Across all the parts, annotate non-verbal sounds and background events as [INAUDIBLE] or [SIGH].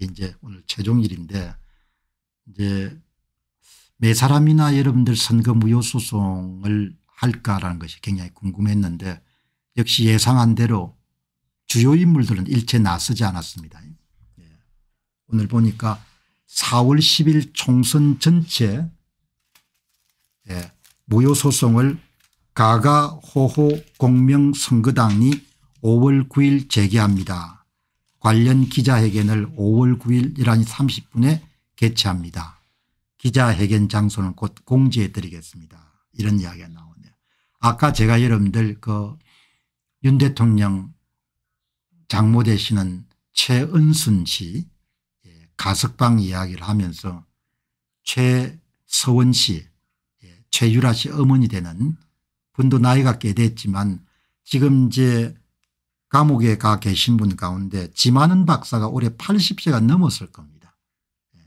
이게 이제 오늘 최종일인데 이제 매 사람이나 여러분들 선거 무효 소송을 할까라는 것이 굉장히 궁금했는데 역시 예상한 대로 주요 인물들은 일체 나서지 않았습니다. 예. 오늘 보니까 4월 10일 총선 전체 예, 무효소송을 가가호호 공명선거당이 5월 9일 재개합니다 관련 기자회견을 5월 9일 11시 30분에 개최합니다. 기자회견 장소는 곧 공지해 드리겠습니다. 이런 이야기가 나오네요. 아까 제가 여러분들 그 윤 대통령 장모 되시는 최은순 씨 예, 가석방 이야기를 하면서 최서원 씨 예, 최유라 씨 어머니 되는 분도 나이가 꽤 됐지만 지금 이제 감옥에 가 계신 분 가운데 지만은 박사가 올해 80세가 넘었을 겁니다. 예.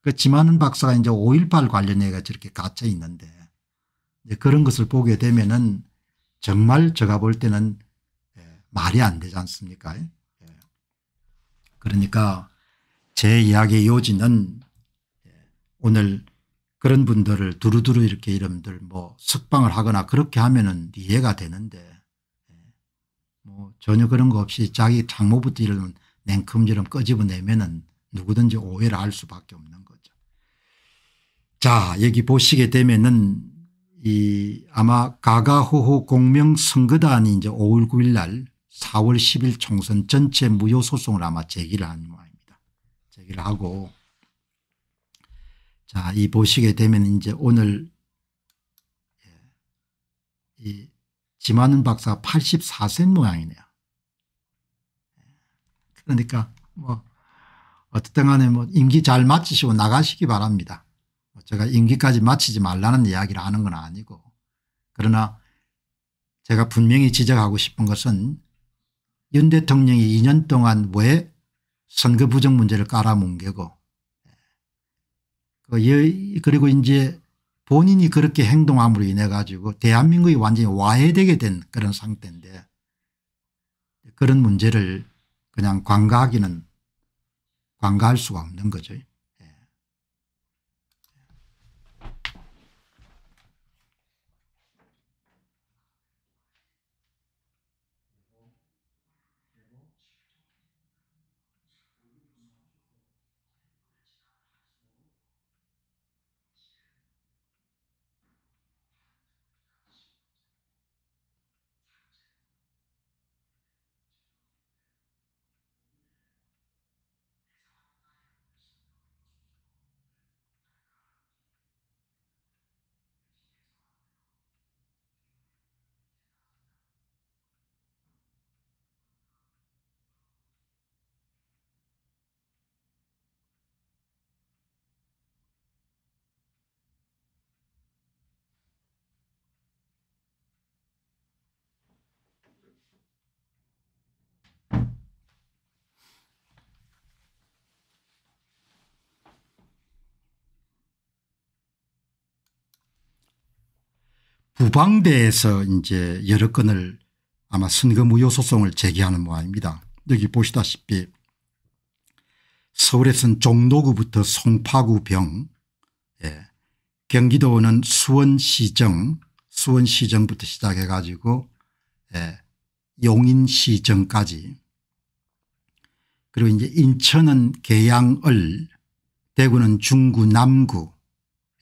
그 지만은 박사가 이제 5.18 관련해가 저렇게 갇혀 있는데 그런 것을 보게 되면은 정말 제가 볼 때는 예, 말이 안 되지 않습니까? 예. 그러니까 제 이야기의 요지는 오늘 그런 분들을 두루두루 이렇게 이름들 뭐 석방을 하거나 그렇게 하면은 이해가 되는데 뭐 전혀 그런 거 없이 자기 장모부터 이런 냉큼처럼 꺼집어내면은 누구든지 오해를 알 수밖에 없는 거죠. 자 여기 보시게 되면은 이 아마 가가호호 공명 선거단이 이제 5월 9일 날 4월 10일 총선 전체 무효 소송을 아마 제기를 한 모양입니다. 제기를 하고 자, 이 보시게 되면 이제 오늘 예, 이 지마는 박사 84세 모양이네요. 그러니까 뭐 어쨌든 간에 뭐 임기 잘 마치시고 나가시기 바랍니다. 뭐 제가 임기까지 마치지 말라는 이야기를 하는 건 아니고 그러나 제가 분명히 지적하고 싶은 것은 윤 대통령이 2년 동안 왜 선거 부정 문제를 깔아뭉개고 그 그리고 이제 본인이 그렇게 행동함으로 인해 가지고 대한민국이 완전히 와해되게 된 그런 상태인데 그런 문제를 그냥 관가하기는 관가할 수가 없는 거죠. 부방대에서 이제 여러 건을 아마 선거 무효 소송을 제기하는 모양입니다. 여기 보시다시피 서울에서는 종로구부터 송파구 병 예. 경기도는 수원시정 수원시정부터 시작해 가지고 예. 용인시정까지 그리고 이제 인천은 계양을 대구는 중구 남구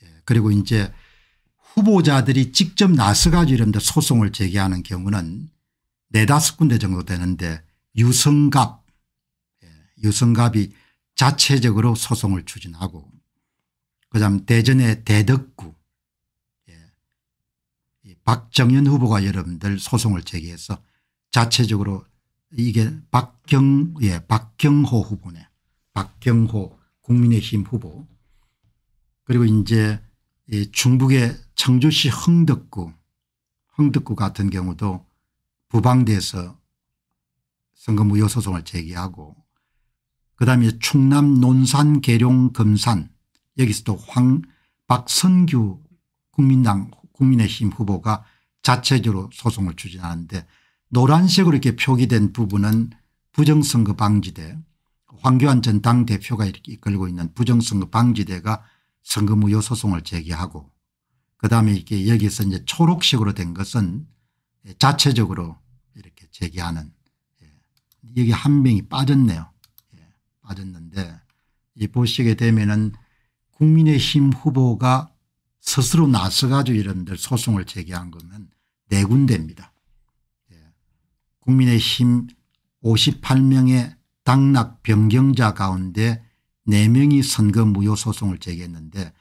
예. 그리고 이제 후보자들이 직접 나서가지고 이런데 소송을 제기하는 경우는 네다섯 군데 정도 되는데 유성갑 예, 유성갑이 자체적으로 소송을 추진하고 그다음 대전의 대덕구 예, 박정현 후보가 여러분들 소송을 제기해서 자체적으로 이게 박경 예 박경호 후보네 박경호 국민의힘 후보 그리고 이제 이 중북의 청주시 흥덕구 흥덕구 같은 경우도 부방대에서 선거무효 소송을 제기하고 그다음에 충남 논산 계룡 금산 여기서도 황 박선규 국민당 국민의힘 후보가 자체적으로 소송을 추진하는데 노란색으로 이렇게 표기된 부분은 부정선거 방지대 황교안 전 당대표가 이렇게 이끌고 있는 부정선거 방지대가 선거 무효 소송을 제기하고 그다음에 이게 여기서 이제 초록식으로 된 것은 자체적으로 이렇게 제기하는 예, 여기 한 명이 빠졌네요. 예, 빠졌는데 이 보시게 되면은 국민의힘 후보가 스스로 나서가지고 이런들 소송을 제기한 거면 네 군데입니다. 예, 국민의힘 58명의 당락 변경자 가운데 4명이 선거 무효 소송을 제기했는데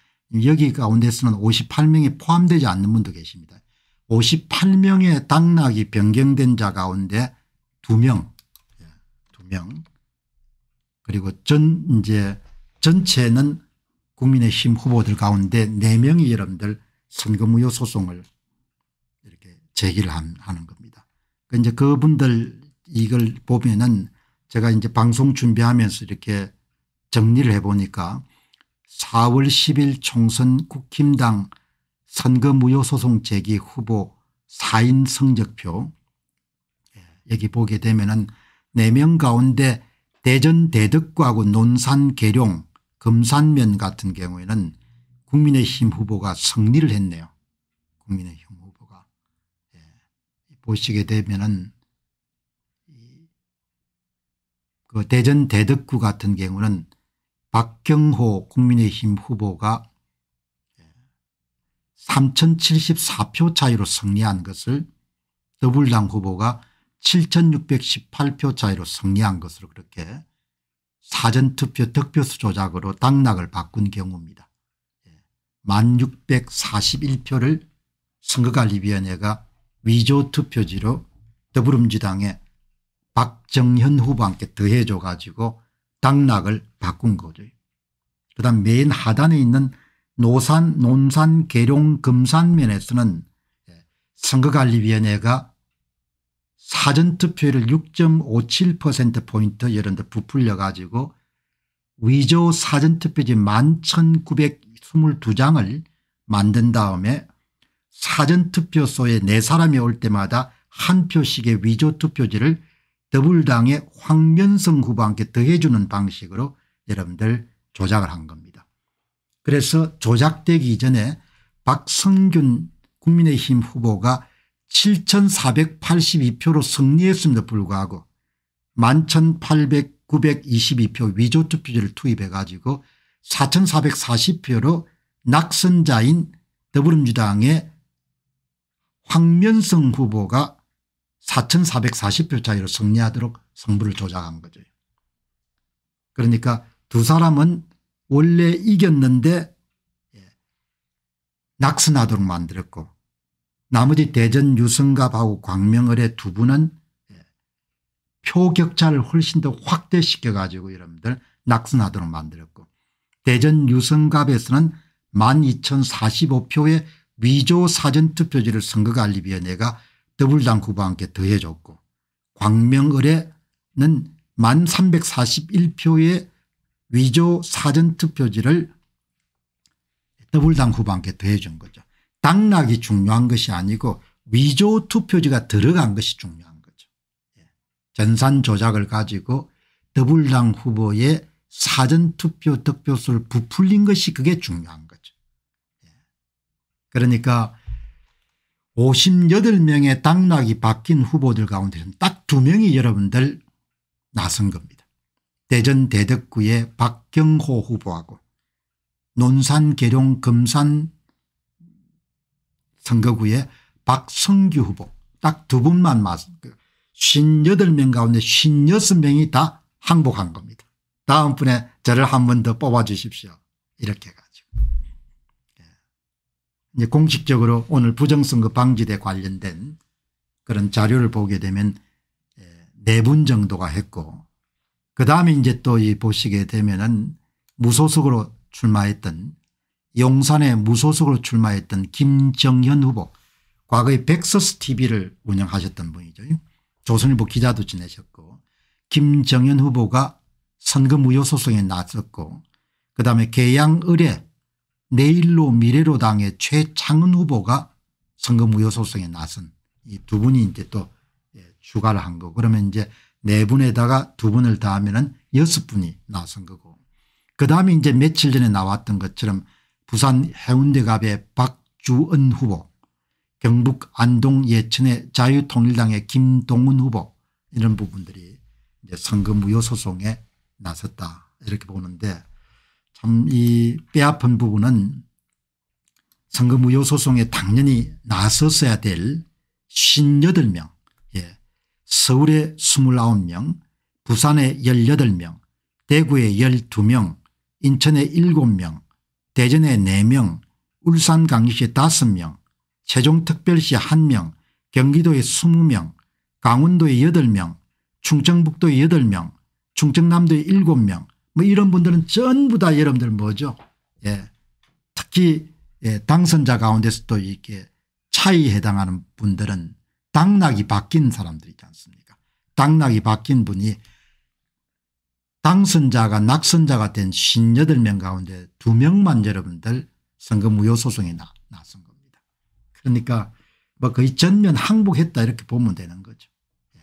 여기 가운데서는 58명이 포함되지 않는 분도 계십니다. 58명의 당락이 변경된 자 가운데 2명, 2명 예, 그리고 전 이제 전체는 국민의힘 후보들 가운데 4명이 여러분들 선거무효 소송을 이렇게 제기를 하는 겁니다. 그 이제 그분들 이걸 보면은 제가 이제 방송 준비하면서 이렇게 정리를 해보니까 4월 10일 총선 국힘당 선거 무효소송 제기 후보 4인 성적표 예, 여기 보게 되면 은 4명 가운데 대전 대덕구하고 논산 계룡 금산면 같은 경우에는 국민의힘 후보가 승리를 했네요. 국민의힘 후보가. 예. 보시게 되면은 그 대전 대덕구 같은 경우는 박경호 국민의힘 후보가 3074표 차이로 승리한 것을 더불당 후보가 7618표 차이로 승리한 것으로 그렇게 사전투표 득표수 조작으로 당락을 바꾼 경우입니다. 1641표를 예, 선거관리위원회가 위조투표지로 더불음주당의 박정현 후보한테 더해줘 가지고 당락을 바꾼 거죠. 그 다음 맨 하단에 있는 노산, 논산, 계룡, 금산면에서는 예, 선거관리위원회가 사전투표율을 6.57%포인트 이런 데 부풀려 가지고 위조 사전투표지 11,922장을 만든 다음에 사전투표소에 네 사람이 올 때마다 한 표씩의 위조투표지를 더불당의 황면성 후보와 함께 더해주는 방식으로 여러분들 조작을 한 겁니다. 그래서 조작되기 전에 박성균 국민의힘 후보가 7,482표로 승리했음에도 불구하고 11,822표 위조투표지를 투입해 가지고 4,440표로 낙선자인 더불어민주당의 황면성 후보가 4,440표 차이로 승리하도록 승부를 조작한 거죠. 그러니까 두 사람은 원래 이겼는데 예, 낙선하도록 만들었고 나머지 대전 유승갑하고 광명을의 두 분은 예, 표격차를 훨씬 더 확대시켜 가지고 여러분들 낙선하도록 만들었고 대전 유성갑에서는 12,045표의 위조 사전투표지를 선거관리위원회가 더불당 후보와 함께 더해줬고 광명을에는 1341표의 위조 사전투표지를 더블당 후보와함께 더해준 거죠. 당락이 중요한 것이 아니고 위조 투표지가 들어간 것이 중요한 거죠. 예. 전산 조작을 가지고 더블당 후보의 사전투표 득표수를 부풀린 것이 그게 중요한 거죠. 예. 그러니까 58명의 당락이 바뀐 후보들 가운데는 딱 두명이 여러분들 나선 겁니다. 대전 대덕구의 박경호 후보하고 논산 계룡 금산 선거구의 박성규 후보 딱 두 분만 맞은 58명 그 가운데 56명이 다 항복한 겁니다. 다음 분에 저를 한 번 더 뽑아주십시오. 이렇게 이제 공식적으로 오늘 부정선거 방지대 관련된 그런 자료를 보게 되면 예, 네분 정도가 했고 그 다음에 이제 또 이 보시게 되면은 무소속으로 출마했던 용산에 무소속으로 출마했던 김정현 후보 과거에 백서스 tv를 운영하셨던 분이죠. 조선일보 기자도 지내셨고 김정현 후보가 선거 무효 소송에 나섰고 그다음에 계양 의뢰 내일로 미래로당의 최창은 후보가 선거무효 소송에 나선 이 두 분이 이제 또 예, 추가를 한 거. 그러면 이제 네 분에다가 두 분을 더하면은 여섯 분이 나선 거고. 그 다음에 이제 며칠 전에 나왔던 것처럼 부산 해운대갑의 박주은 후보, 경북 안동 예천의 자유통일당의 김동훈 후보 이런 부분들이 이제 선거 무효 소송에 나섰다 이렇게 보는데 참이 뼈아픈 부분은 선거무효 소송에 당연히 나섰어야 될 58명 예. 서울에 29명 부산에 18명 대구에 12명 인천에 7명 대전에 4명 울산 강시에 5명 세종특별시 1명 경기도에 20명 강원도에 8명 충청북도에 8명 충청남도에 7명 뭐 이런 분들은 전부 다 여러분들 뭐죠 예. 특히 예. 당선자 가운데서도 이렇게 차이 해당하는 분들은 당락이 바뀐 사람들이지 않습니까 당락이 바뀐 분이 당선자가 낙선자가 된 58명 가운데 2명만 여러분들 선거 무효 소송에 나, 선 겁니다. 그러니까 뭐 거의 전면 항복했다 이렇게 보면 되는 거죠. 예.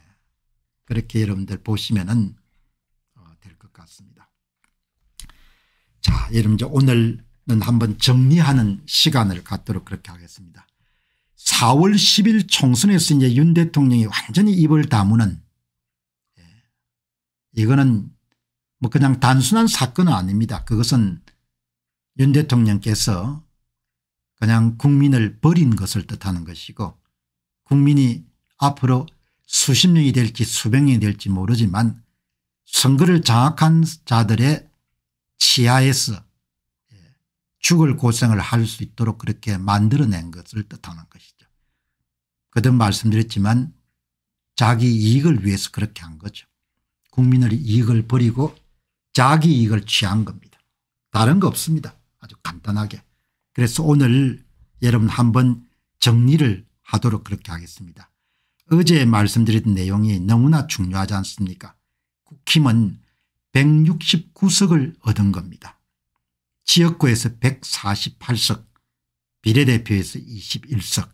그렇게 여러분들 보시면은 이러분 이제 오늘은 한번 정리하는 시간을 갖도록 그렇게 하겠습니다. 4월 10일 총선에서 이제 윤 대통령이 완전히 입을 다무는 예. 이거는 뭐 그냥 단순한 사건은 아닙니다. 그것은 윤 대통령께서 그냥 국민을 버린 것을 뜻하는 것이고 국민이 앞으로 수십 명이 될지 수백 명이 될지 모르지만 선거를 장악한 자들의 치하에서 예, 죽을 고생을 할 수 있도록 그렇게 만들어낸 것을 뜻하는 것이죠. 그든 말씀드렸지만 자기 이익을 위해서 그렇게 한 거죠. 국민의 이익을 버리고 자기 이익을 취한 겁니다. 다른 거 없습니다. 아주 간단하게. 그래서 오늘 여러분 한번 정리를 하도록 그렇게 하겠습니다. 어제 말씀드린 내용이 너무나 중요하지 않습니까? 국힘은 169석을 얻은 겁니다. 지역구에서 148석, 비례대표에서 21석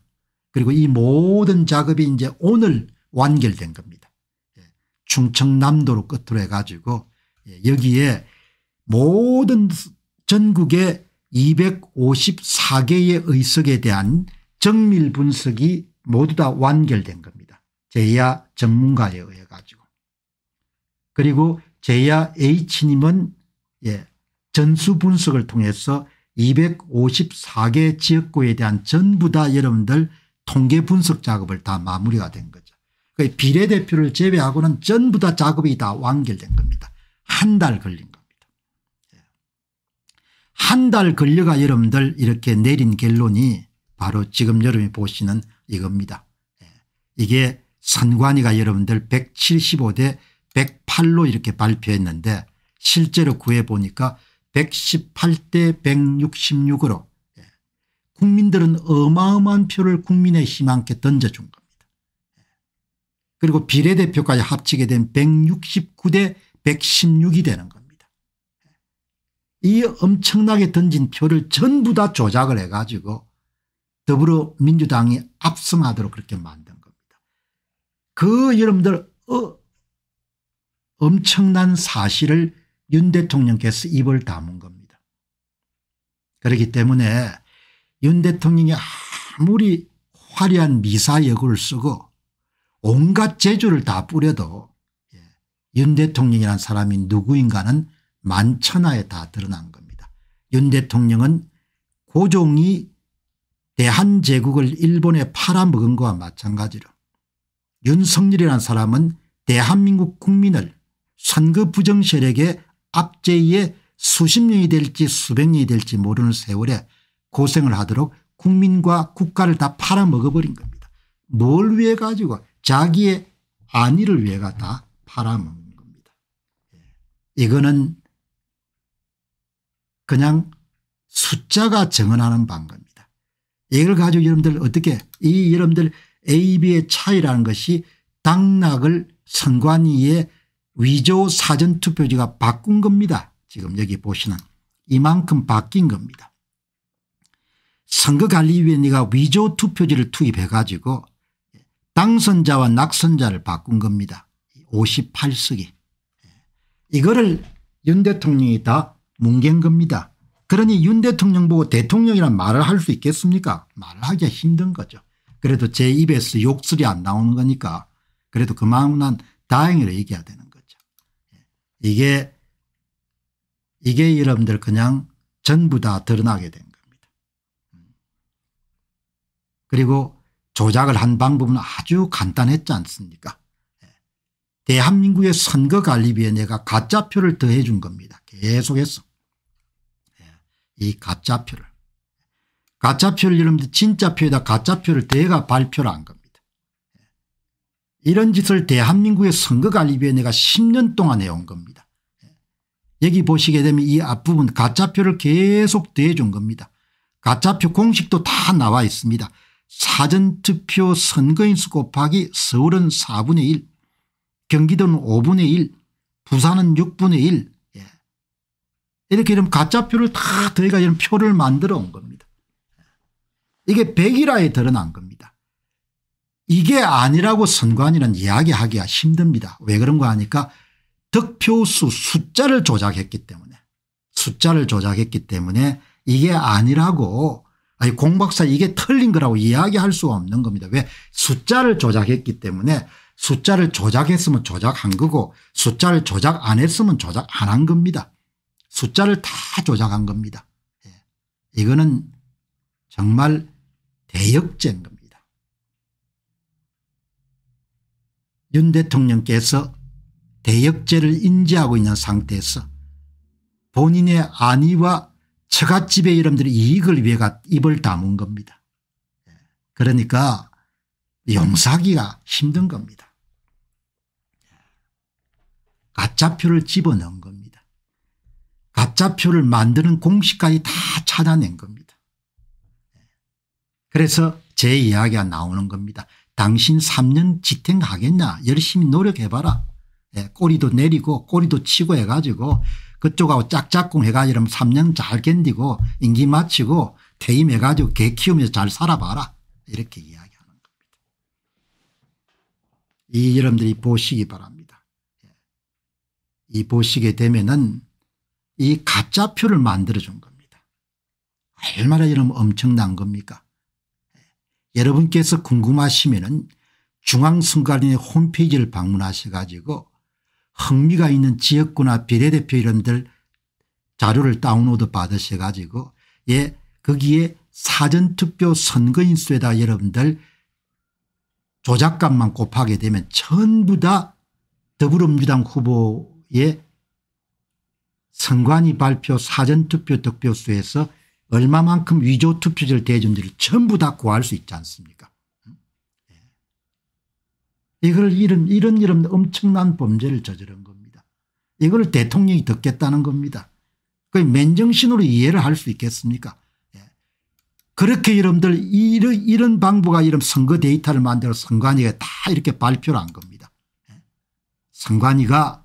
그리고 이 모든 작업이 이제 오늘 완결된 겁니다. 예, 충청남도로 끝으로 해가지고 예, 여기에 모든 전국의 254개의 의석에 대한 정밀 분석이 모두 다 완결된 겁니다. 제야 전문가에 의해 가지고. 그리고 제야 H님은 예, 전수 분석을 통해서 254개 지역구에 대한 전부 다 여러분들 통계 분석 작업을 다 마무리가 된 거죠. 그 비례대표를 제외하고는 전부 다 작업이 다 완결된 겁니다. 한 달 걸린 겁니다. 예. 한달 걸려가 여러분들 이렇게 내린 결론이 바로 지금 여러분이 보시는 이겁니다. 예. 이게 선관위가 여러분들 175대 1 8로 이렇게 발표했는데 실제로 구해보니까 118대 166으로 예, 국민들은 어마어마한 표를 국민의희망께 던져준 겁니다. 예, 그리고 비례대표까지 합치게 된 169대 116이 되는 겁니다. 예, 이 엄청나게 던진 표를 전부 다 조작을 해가지고 더불어민주당이 압승하도록 그렇게 만든 겁니다. 그 여러분들 어, 엄청난 사실을 윤 대통령께서 입을 다문 겁니다. 그렇기 때문에 윤 대통령이 아무리 화려한 미사여구 쓰고 온갖 재주를 다 뿌려도 예, 윤 대통령이란 사람이 누구인가는 만천하에 다 드러난 겁니다. 윤 대통령은 고종이 대한제국을 일본에 팔아먹은 것과 마찬가지로 윤석열이라 사람은 대한민국 국민을 선거 부정 세력의 압제에 수십 년이 될지 수백 년이 될지 모르는 세월에 고생을 하도록 국민과 국가를 다 팔아먹어버린 겁니다. 뭘 위해 가지고 자기의 안위를 위해다 팔아먹는 겁니다. 예. 이거는 그냥 숫자가 정언하는 방법니다 이걸 가지고 여러분들 어떻게 이 여러분들 AB의 차이라는 것이 당락을 선관위에 위조 사전투표지가 바꾼 겁니다. 지금 여기 보시는 이만큼 바뀐 겁니다. 선거관리위원회가 위조 투표지를 투입해 가지고 당선자와 낙선자를 바꾼 겁니다. 58석이. 이거를 윤 대통령이 다 뭉갠 겁니다. 그러니 윤 대통령 보고 대통령이란 말을 할 수 있겠습니까 말을 하기가 힘든 거죠. 그래도 제 입에서 욕설이 안 나오는 거니까 그래도 그만한 다행이라 얘기해야 되는 거죠. 이게 이게 여러분들 그냥 전부 다 드러나게 된 겁니다. 그리고 조작을 한 방법은 아주 간단했지 않습니까 예. 대한민국의 선거관리위원회가 가짜표를 더해 준 겁니다. 계속해서 예. 이 가짜표를 가짜표를 여러분들 진짜표에다 가짜표를 대가 발표를 한 겁니다. 이런 짓을 대한민국의 선거관리위원회가 10년 동안 해온 겁니다. 여기 보시게 되면 이 앞부분 가짜표를 계속 대해준 겁니다. 가짜표 공식도 다 나와 있습니다. 사전투표 선거인수 곱하기 서울은 4분의 1 경기도는 5분의 1 부산은 6분의 1 예. 이렇게 이런 가짜표를 다 저희가 이런 표를 만들어 온 겁니다. 이게 백일화에 드러난 겁니다. 이게 아니라고 선관위는 이야기하기가 힘듭니다. 왜 그런가 하니까 득표수 숫자를 조작했기 때문에 숫자를 조작했기 때문에 이게 아니라고 아니 공박사 이게 틀린 거라고 이야기할 수가 없는 겁니다. 왜 숫자를 조작했기 때문에 숫자를 조작했으면 조작한 거고 숫자를 조작 안 했으면 조작 안 한 겁니다. 숫자를 다 조작한 겁니다. 예. 이거는 정말 대역죄인 겁니다. 윤 대통령께서 대역죄를 인지하고 있는 상태에서 본인의 안위와 처갓집의 이름들이 이익을 위해 입을 다문 겁니다. 그러니까 용사기가 힘든 겁니다. 가짜표를 집어넣은 겁니다. 가짜표를 만드는 공식까지 다 찾아낸 겁니다. 그래서 제 이야기가 나오는 겁니다. 당신 3년 지탱하겠냐 열심히 노력해봐라. 예, 꼬리도 내리고 꼬리도 치고 해가지고 그쪽하고 짝짝꿍 해가지고 이러면 3년 잘 견디고 인기 마치고 퇴임해가지고 개 키우면서 잘 살아봐라 이렇게 이야기하는 겁니다. 이 여러분들이 보시기 바랍니다. 예. 이 보시게 되면은 이 가짜표를 만들어준 겁니다. 얼마나 이러면 엄청난 겁니까 여러분께서 궁금하시면 중앙선관위 홈페이지를 방문하셔 가지고 흥미가 있는 지역구나 비례대표 이름들 자료를 다운로드 받으셔 가지고 예 거기에 사전투표 선거인 수에다 여러분들 조작값만 곱하게 되면 전부 다 더불어민주당 후보의 선관위 발표 사전투표 득표수에서 얼마만큼 위조 투표지를 대해준지를 전부 다 구할 수 있지 않습니까? 예. 이걸 이런 이런 이런 엄청난 범죄를 저지른 겁니다. 이걸 대통령이 듣겠다는 겁니다. 그 맨정신으로 이해를 할 수 있겠습니까? 예. 그렇게 여러분들 이런, 이런 방부가 이런 선거 데이터를 만들어 선관위가 다 이렇게 발표를 한 겁니다. 예. 선관위가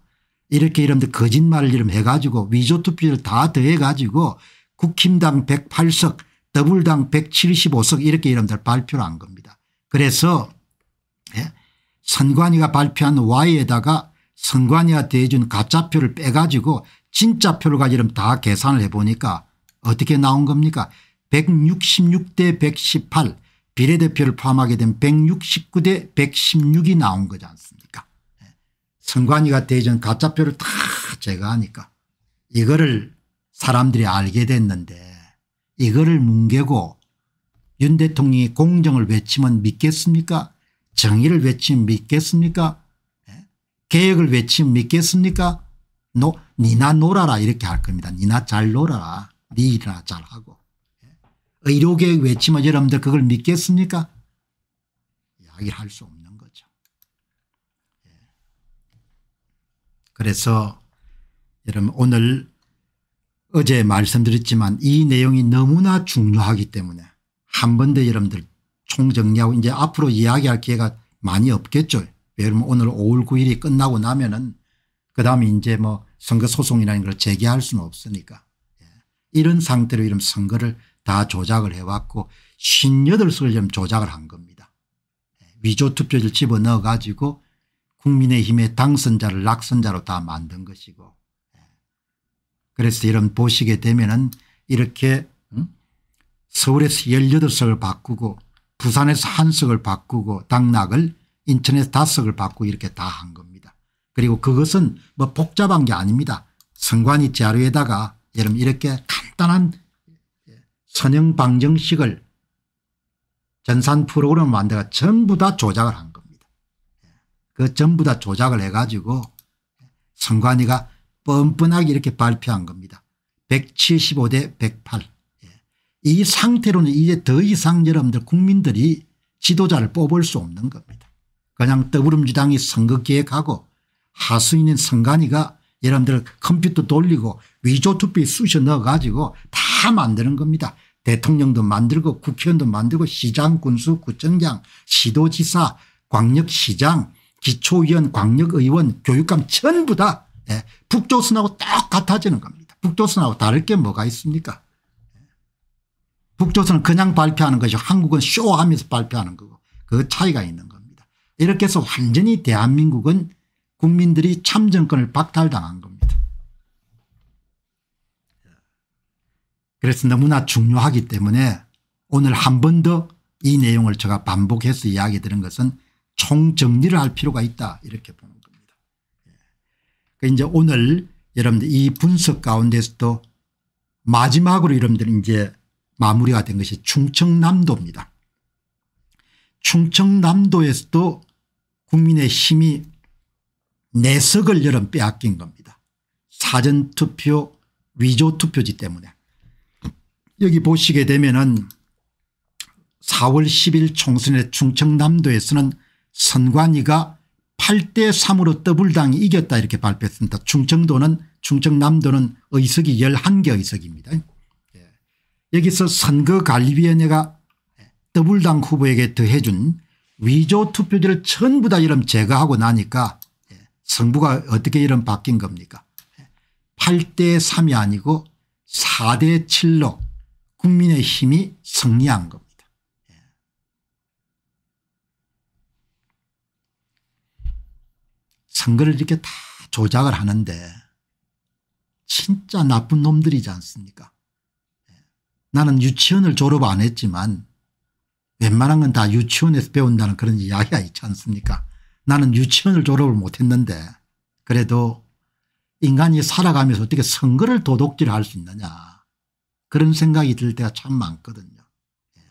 이렇게 여러분들 거짓말을 이름 해가지고 위조 투표를 다 더해가지고 국힘당 108석 더블당 175석 이렇게 여러분들 발표를 한 겁니다. 그래서 예, 선관위가 발표한 Y에다가 선관위가 대준 가짜표를 빼가지고 진짜 표를 가지고 다 계산을 해보니까 어떻게 나온 겁니까 166대 118 비례대표를 포함하게 된 169대 116이 나온 거지 않습니까 예, 선관위가 대전 가짜표를 다 제거하니까 이거를 사람들이 알게 됐는데 이거를 뭉개고 윤 대통령이 공정을 외치면 믿겠습니까 정의를 외치면 믿겠습니까 예? 개혁을 외치면 믿겠습니까 노, 니나 놀아라 이렇게 할 겁니다. 니나 잘 놀아라 니 일이나 잘하고 예? 의료계획 외치면 여러분들 그걸 믿겠습니까 이야기를 할수 없는 거죠. 예. 그래서 여러분 오늘 어제 말씀드렸지만 이 내용이 너무나 중요하기 때문에 한 번 더 여러분들 총정리하고 이제 앞으로 이야기할 기회가 많이 없겠죠. 왜냐면 오늘 5월 9일이 끝나고 나면은 그 다음에 이제 뭐 선거 소송이라는 걸 제기할 수는 없으니까 예. 이런 상태로 이런 선거를 다 조작을 해왔고 58석을 좀 조작을 한 겁니다. 예. 위조 투표를 집어넣어 가지고 국민의힘의 당선자를 낙선자로 다 만든 것이고 그래서 이런 보시게 되면은 이렇게 서울에서 18석을 바꾸고 부산에서 한 석을 바꾸고 당락을 인천에서 다 석을 바꾸고 이렇게 다 한 겁니다. 그리고 그것은 뭐 복잡한 게 아닙니다. 선관위 자료에다가 여러분 이렇게 간단한 선형 방정식을 전산 프로그램 만들어 전부 다 조작을 한 겁니다. 그 전부 다 조작을 해가지고 선관위가 뻔뻔하게 이렇게 발표한 겁니다. 175대 108. 예. 이 상태로는 이제 더 이상 여러분들 국민들이 지도자를 뽑을 수 없는 겁니다. 그냥 더불어민주당이 선거 계획하고 하수인인 선관위가 여러분들 컴퓨터 돌리고 위조투표에 쑤셔 넣어가지고 다 만드는 겁니다. 대통령도 만들고 국회의원도 만들고 시장 군수 구청장 시도지사 광역시장 기초위원 광역의원 교육감 전부 다 네. 북조선하고 딱같아지는 겁니다. 북조선하고 다를 게 뭐가 있습니까? 북조선은 그냥 발표하는 것이 한국은 쇼하면서 발표하는 거고 그 차이가 있는 겁니다. 이렇게 해서 완전히 대한민국은 국민들이 참정권을 박탈당한 겁니다. 그래서 너무나 중요하기 때문에 오늘 한 번 더 이 내용을 제가 반복해서 이야기 드린 것은 총정리를 할 필요가 있다 이렇게 봅니다. 그러니까 이제 오늘 여러분들 이 분석 가운데서도 마지막으로 여러분들 이제 마무리가 된 것이 충청남도입니다. 충청남도에서도 국민의 힘이 내석을 여름 빼앗긴 겁니다. 사전투표 위조투표지 때문에. 여기 보시게 되면은 4월 10일 총선에 충청남도에서는 선관위가 8대 3으로 더블당이 이겼다 이렇게 발표했습니다. 충청도는 충청남도는 의석이 11개 의석입니다. 예. 여기서 선거관리위원회가 더블당 후보에게 더해준 위조 투표지를 전부 다 이름 제거하고 나니까 예, 성부가 어떻게 이름 바뀐 겁니까 8대 예. 3이 아니고 4대 7로 국민의힘이 승리한 겁니다. 선거를 이렇게 다 조작을 하는데 진짜 나쁜 놈들이지 않습니까 예. 나는 유치원을 졸업 안 했지만 웬만한 건 다 유치원에서 배운다는 그런 이야기가 있지 않습니까 나는 유치원을 졸업을 못했는데 그래도 인간이 살아가면서 어떻게 선거를 도둑질할 수 있느냐 그런 생각이 들 때가 참 많거든요. 예.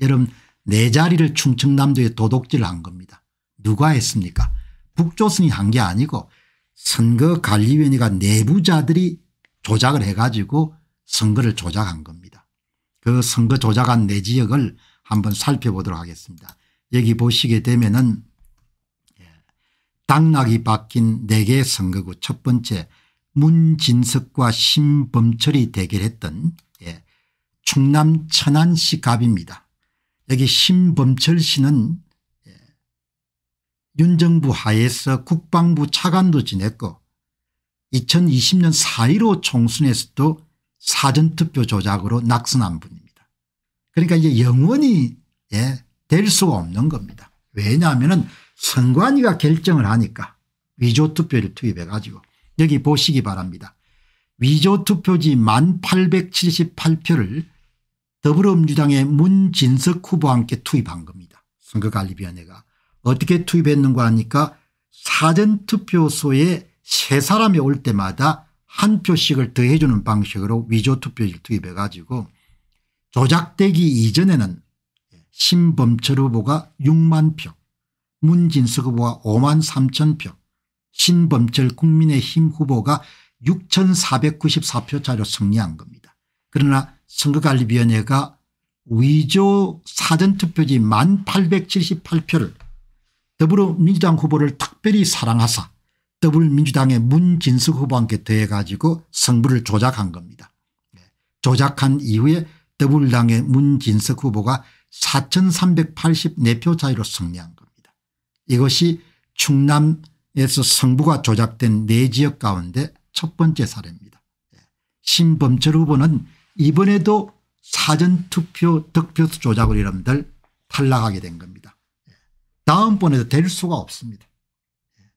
여러분 내 자리를 충청남도에 도둑질한 겁니다. 누가 했습니까 북조선이 한 게 아니고 선거관리위원회가 내부자들이 조작을 해가지고 선거를 조작한 겁니다. 그 선거 조작한 내 지역을 한번 살펴보도록 하겠습니다. 여기 보시게 되면은 예, 당락이 바뀐 4개 선거구 첫 번째 문진석과 신범철이 대결했던 예, 충남 천안시 갑입니다. 여기 신범철 씨는 윤정부 하에서 국방부 차관도 지냈고 2020년 4.15 총선에서도 사전투표 조작으로 낙선한 분입니다. 그러니까 이제 영원히 예, 될 수가 없는 겁니다. 왜냐하면 선관위가 결정을 하니까 위조투표를 투입해 가지고 여기 보시기 바랍니다. 위조투표지 1878표를 더불어민주당의 문진석 후보와 함께 투입한 겁니다. 선거관리위원회가 어떻게 투입했는가 하니까 사전투표소에 세 사람이 올 때마다 한 표씩을 더해 주는 방식으로 위조투표지를 투입해 가지고 조작되기 이전에는 신범철 후보가 6만 표 문진석 후보가 5만 3천 표 신범철 국민의힘 후보가 6494표 차로 승리한 겁니다. 그러나 선거관리위원회가 위조 사전투표지 1878표를 더불어민주당 후보를 특별히 사랑하사 더불어민주당의 문진석 후보한테 더해 가지고 승부를 조작한 겁니다. 네. 조작한 이후에 더불당의 문진석 후보가 4384표 차이로 승리한 겁니다. 이것이 충남에서 승부가 조작된 네 지역 가운데 첫 번째 사례입니다. 네. 신범철 후보는 이번에도 사전투표 득표수 조작을 여러분들 탈락하게 된 겁니다. 다음번에도 될 수가 없습니다.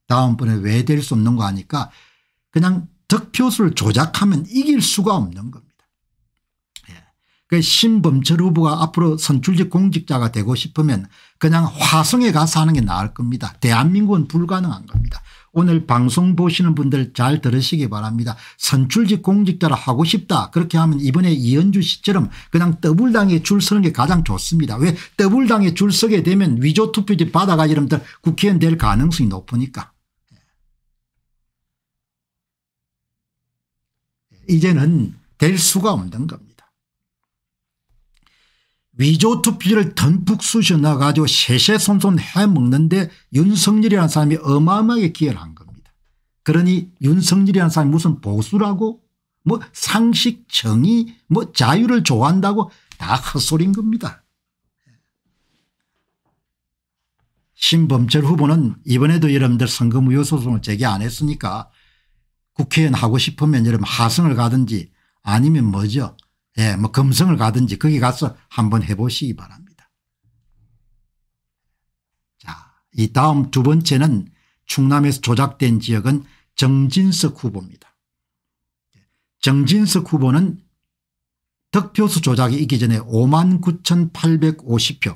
다음번에 왜 될 수 없는 거 아니까 그냥 득표수를 조작하면 이길 수가 없는 겁니다. 예. 그 신범철 후보가 앞으로 선출직 공직자가 되고 싶으면 그냥 화성에 가서 하는 게 나을 겁니다. 대한민국은 불가능한 겁니다. 오늘 방송 보시는 분들 잘 들으시기 바랍니다. 선출직 공직자를 하고 싶다 그렇게 하면 이번에 이현주 씨처럼 그냥 더블당에 줄 서는 게 가장 좋습니다. 왜 더블당에 줄 서게 되면 위조투표지 받아가 이러면 국회의원 될 가능성이 높으니까. 예. 이제는 될 수가 없는 겁니다. 위조 투표를 듬뿍 쑤셔넣어 가지고 세세손손 해먹는데 윤석열이라는 사람이 어마어마하게 기여를 한 겁니다. 그러니 윤석열이라는 사람이 무슨 보수라고 뭐 상식 정의 뭐 자유를 좋아한다고 다 헛소리인 겁니다. 신범철 후보는 이번에도 여러분들 선거무효 소송을 제기 안 했으니까 국회의원 하고 싶으면 여러분 하승을 가든지 아니면 뭐죠 예, 뭐 금성을 가든지 거기 가서 한번 해보시기 바랍니다. 자, 이 다음 두 번째는 충남에서 조작된 지역은 정진석 후보입니다. 정진석 후보는 득표수 조작이 있기 전에 5만 9,850표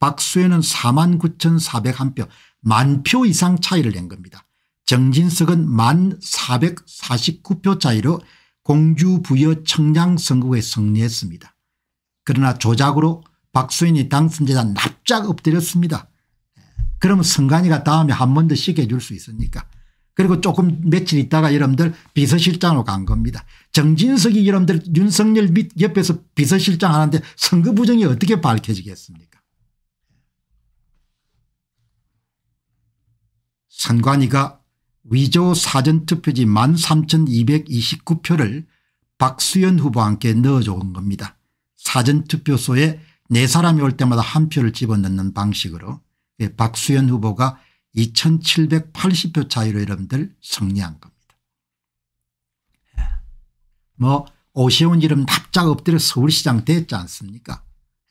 박수에는 4만 9,401표 만 표 이상 차이를 낸 겁니다. 정진석은 만 449표 차이로 공주부여 청량 선거에 승리했습니다. 그러나 조작으로 박수인이 당선자자 납작 엎드렸습니다. 그러면 선관위가 다음에 한 번 더 시켜줄 수 있으니까. 그리고 조금 며칠 있다가 여러분들 비서실장으로 간 겁니다. 정진석이 여러분들 윤석열 밑 옆에서 비서실장 하는데 선거 부정이 어떻게 밝혀지겠습니까 선관위가 위조 사전투표지 13,229표를 박수현 후보와 함께 넣어준 겁니다. 사전투표소에 네 사람이 올 때마다 한 표를 집어넣는 방식으로 예, 박수현 후보가 2780표 차이로 여러분들 승리한 겁니다. 예. 뭐 오세훈 이름 납작 엎드려 서울시장 됐지 않습니까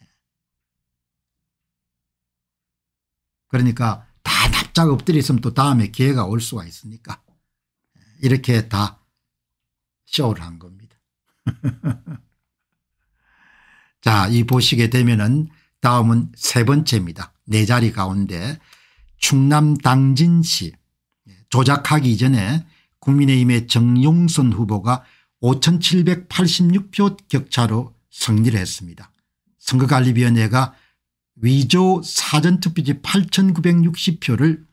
예. 그러니까 다 납작 엎드려 있으면 또 다음에 기회가 올 수가 있으니까 이렇게 다 쇼를 한 겁니다. [LAUGHS] 자, 이 보시게 되면은 다음은 세 번째입니다. 네 자리 가운데 충남 당진시 조작하기 전에 국민의힘의 정용선 후보가 5786표 격차로 승리를 했습니다. 선거관리위원회가 위조 사전투표지 8960표를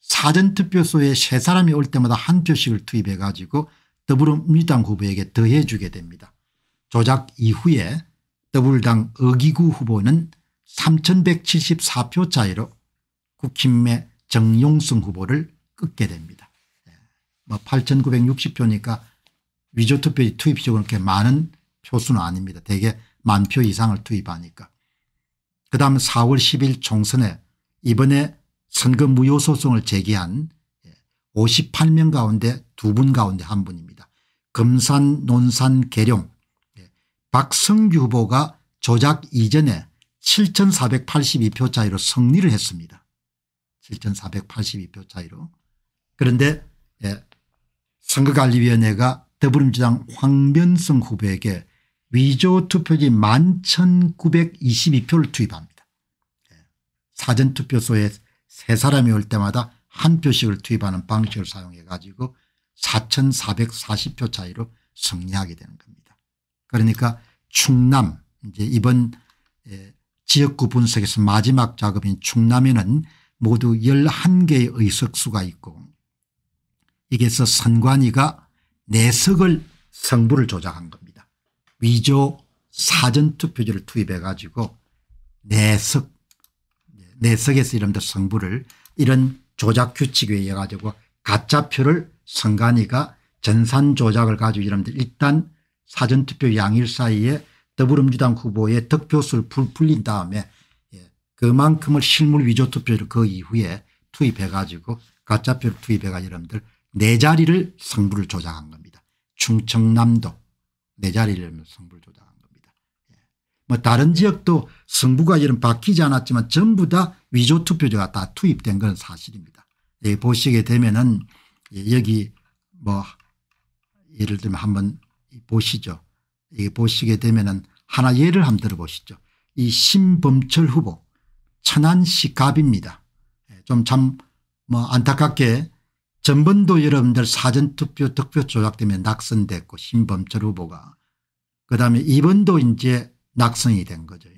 사전투표소에 세 사람이 올 때마다 한 표씩을 투입해 가지고 더불어민주당 후보에게 더해 주게 됩니다. 조작 이후에 더불당 어기구 후보는 3174표 차이로 국힘의 정용승 후보를 끊게 됩니다. 예, 뭐 8960표니까 위조투표지 투입 시으 그렇게 많은 표수는 아닙니다. 대개 만 표 이상을 투입하니까. 그다음 4월 10일 총선에 이번에 선거 무효 소송을 제기한 58명 예, 가운데 두 분 가운데 한 분입니다. 금산 논산 계룡 예, 박성규 후보가 조작 이전에 7482표 차이로 승리를 했습니다. 7482표 차이로. 그런데 예, 선거관리위원회가 더불어민주당 황변성 후보에게 위조 투표지 11,922표를 투입합니다. 예. 사전투표소에 세 사람이 올 때마다 한 표씩을 투입하는 방식을 사용해 가지고 4,440표 차이로 승리하게 되는 겁니다. 그러니까 충남 이제 이번 예, 지역구 분석에서 마지막 작업인 충남에는 모두 11개의 의석수가 있고 이게서 선관위가 내석을 성부를 조작한 겁니다. 위조 사전투표지를 투입해 가지고 내석 내석에서 이른들 성부를 이런 조작 규칙에 의해 가지고 가짜표를 선관위가 전산 조작을 가지고 이런들 일단 사전투표 양일 사이에 더불어민주당 후보의 득표수를 풀린 다음에 예, 그만큼을 실물 위조 투표를 그 이후에 투입해 가지고 가짜표를 투입해 가지고 여러분들 네 자리를 성부를 조작한 겁니다. 충청남도 내 자리를 승부를 조작한 겁니다. 예. 뭐 다른 지역도 승부가 이런 바뀌지 않았지만 전부 다 위조 투표제가 다 투입된 건 사실입니다. 예, 보시게 되면은 예, 여기 뭐 예를 들면 한번 보시죠. 이 보시게 되면은 하나 예를 한번 들어보시죠. 이 신범철 후보 천안시 갑입니다. 예, 좀참 뭐 안타깝게 전번도 여러분들 사전투표 득표 조작 되면 낙선됐고 신범철 후보가 그다음에 이번도 이제 낙선이 된 거죠.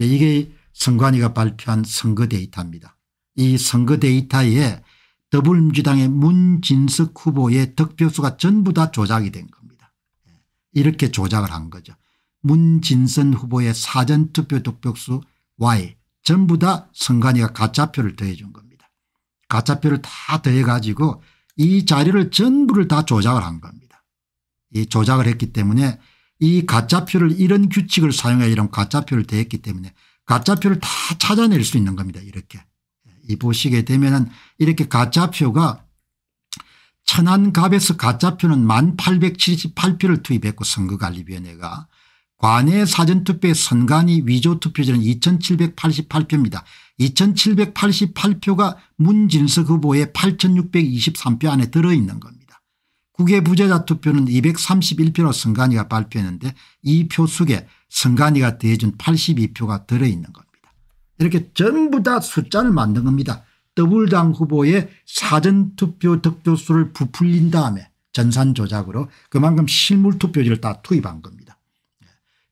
이게 선관위가 발표한 선거 데이터입니다. 이 선거 데이터에 더불어민주당의 문진석 후보의 득표수가 전부 다 조작이 된 겁니다. 예, 이렇게 조작을 한 거죠. 문진선 후보의 사전투표 득표수 Y 전부 다 선관위가 가짜표를 더해준 겁니다. 가짜표를 다 더해가지고 이 자료를 전부를 다 조작을 한 겁니다. 이 조작을 했기 때문에 이 가짜표를 이런 규칙을 사용해 이런 가짜표를 대했기 때문에 가짜표를 다 찾아낼 수 있는 겁니다. 이렇게. 이 보시게 되면은 이렇게 가짜표가 천안갑에서 가짜표는 1878표를 투입했고 선거관리위원회가 관외 사전투표에 선관위 위조투표자는 2788표입니다. 2788표가 문진석 후보의 8623표 안에 들어있는 겁니다. 국외 부재자 투표는 231표로 선관위가 발표했는데 이 표속에 선관위가 대준 해 82표가 들어있는 겁니다. 이렇게 전부 다 숫자를 만든 겁니다. 더블당 후보의 사전투표 득표수를 부풀린 다음에 전산 조작으로 그만큼 실물투표지를 다 투입한 겁니다.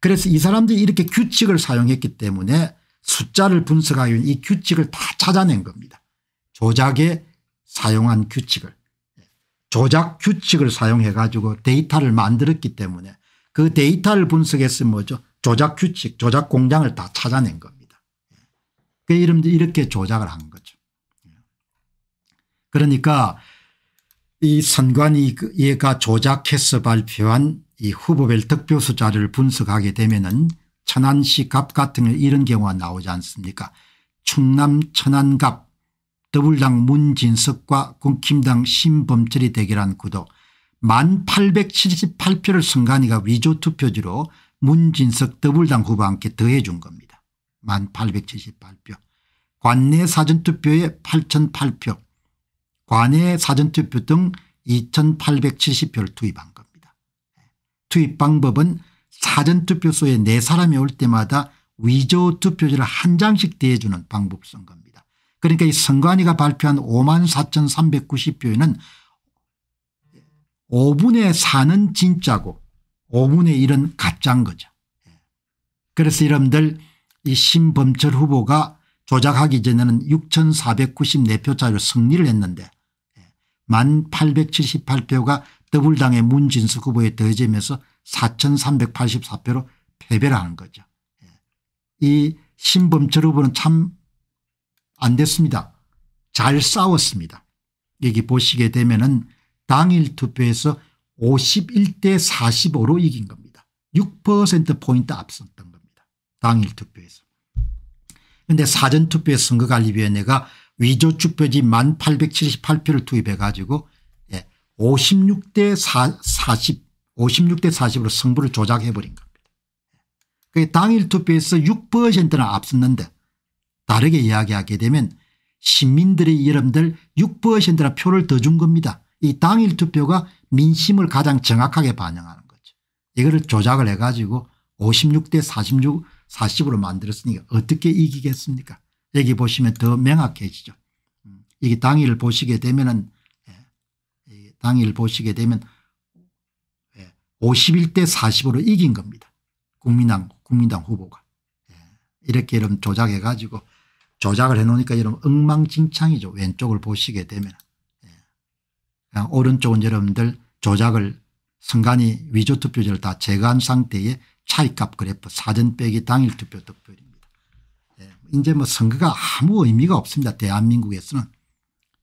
그래서 이 사람들이 이렇게 규칙을 사용했기 때문에 숫자를 분석하기 위한 이 규칙을 다 찾아낸 겁니다. 조작에 사용한 규칙을 조작 규칙을 사용해 가지고 데이터를 만들었기 때문에 그 데이터를 분석했으면 뭐죠 조작 규칙 조작 공장을 다 찾아낸 겁니다. 그 이름도 이렇게 조작을 한 거죠. 그러니까 이 선관위 가 조작해서 발표한 이 후보별 득표수 자료를 분석하게 되면은 천안시 갑 같은 이런 경우가 나오지 않습니까 충남 천안갑 더불당 문진석과 국힘당 신범철이 대결한 구도 만8 7 8표를 선관위가 위조투표지로 문진석 더불당 후보와 함께 더해준 겁니다. 만8 7 8표 관내 사전투표에 8008표 관내 사전투표 등 2870표를 투입한 겁니다. 투입 방법은 사전투표소에 네 사람이 올 때마다 위조 투표지를 한 장씩 대주는 방법 선겁니다 그러니까 이 선관위가 발표한 5만 4,390표에는 5분의 4는 진짜고 5분의 1은 가짜인 거죠. 예. 그래서 여러분들 이 신범철 후보가 조작하기 전에는 6,494표차로 승리를 했는데 1,878표가 예. 더블당의 문진숙 후보에 더해지면서 4,384표로 패배를 하는 거죠. 예. 이 신범철 후보는 참 안 됐습니다. 잘 싸웠습니다. 여기 보시게 되면 은 당일 투표에서 51대 45로 이긴 겁니다. 6%포인트 앞섰던 겁니다. 당일 투표에서. 그런데 사전투표에 선거관리위원회가 위조투표지 1878표를 투입해 가지고 56대 예, 40 56대 40으로 승부를 조작해버린 겁니다. 그 당일 투표에서 6%나 앞섰는데 다르게 이야기하게 되면 시민들의 여러분들 6%나 표를 더 준 겁니다. 이 당일 투표가 민심을 가장 정확하게 반영하는 거죠. 이거를 조작을 해가지고 56대 46, 40으로 만들었으니까 어떻게 이기겠습니까? 여기 보시면 더 명확해지죠. 음, 이게 당일 보시게 되면은 예, 당일 보시게 되면 51대 40으로 이긴 겁니다. 국민당, 국민당 후보가. 예. 이렇게 이런 조작해 가지고 조작을 해 놓으니까 이런 엉망진창이죠. 왼쪽을 보시게 되면. 예. 그냥 오른쪽은 여러분들 조작을 선관위 위조투표지를 다 제거한 상태의 차이값 그래프 사전 빼기 당일 투표 득표입니다 예. 이제 뭐 선거가 아무 의미가 없습니다. 대한민국에서는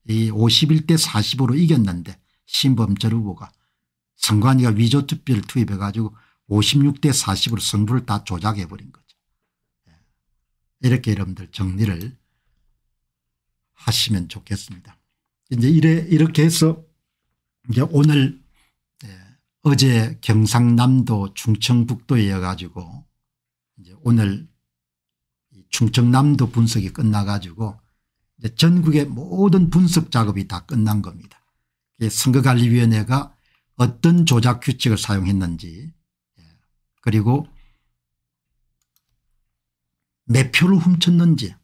이 51대 4 0로 이겼는데 신범철 후보가 선관위가 위조 투표를 투입해 가지고 56대 40으로 선부를다 조작해 버린 거죠. 예. 이렇게 여러분들 정리를 하시면 좋겠습니다. 이제 이래 이렇게 해서 이제 오늘 예, 어제 경상남도 충청북도에 이어가지고 이제 오늘 충청남도 분석이 끝나가지고 전국의 모든 분석 작업이 다 끝난 겁니다. 선거관리위원회가 어떤 조작 규칙을 사용했는지 예. 그리고 몇 표를 훔쳤는지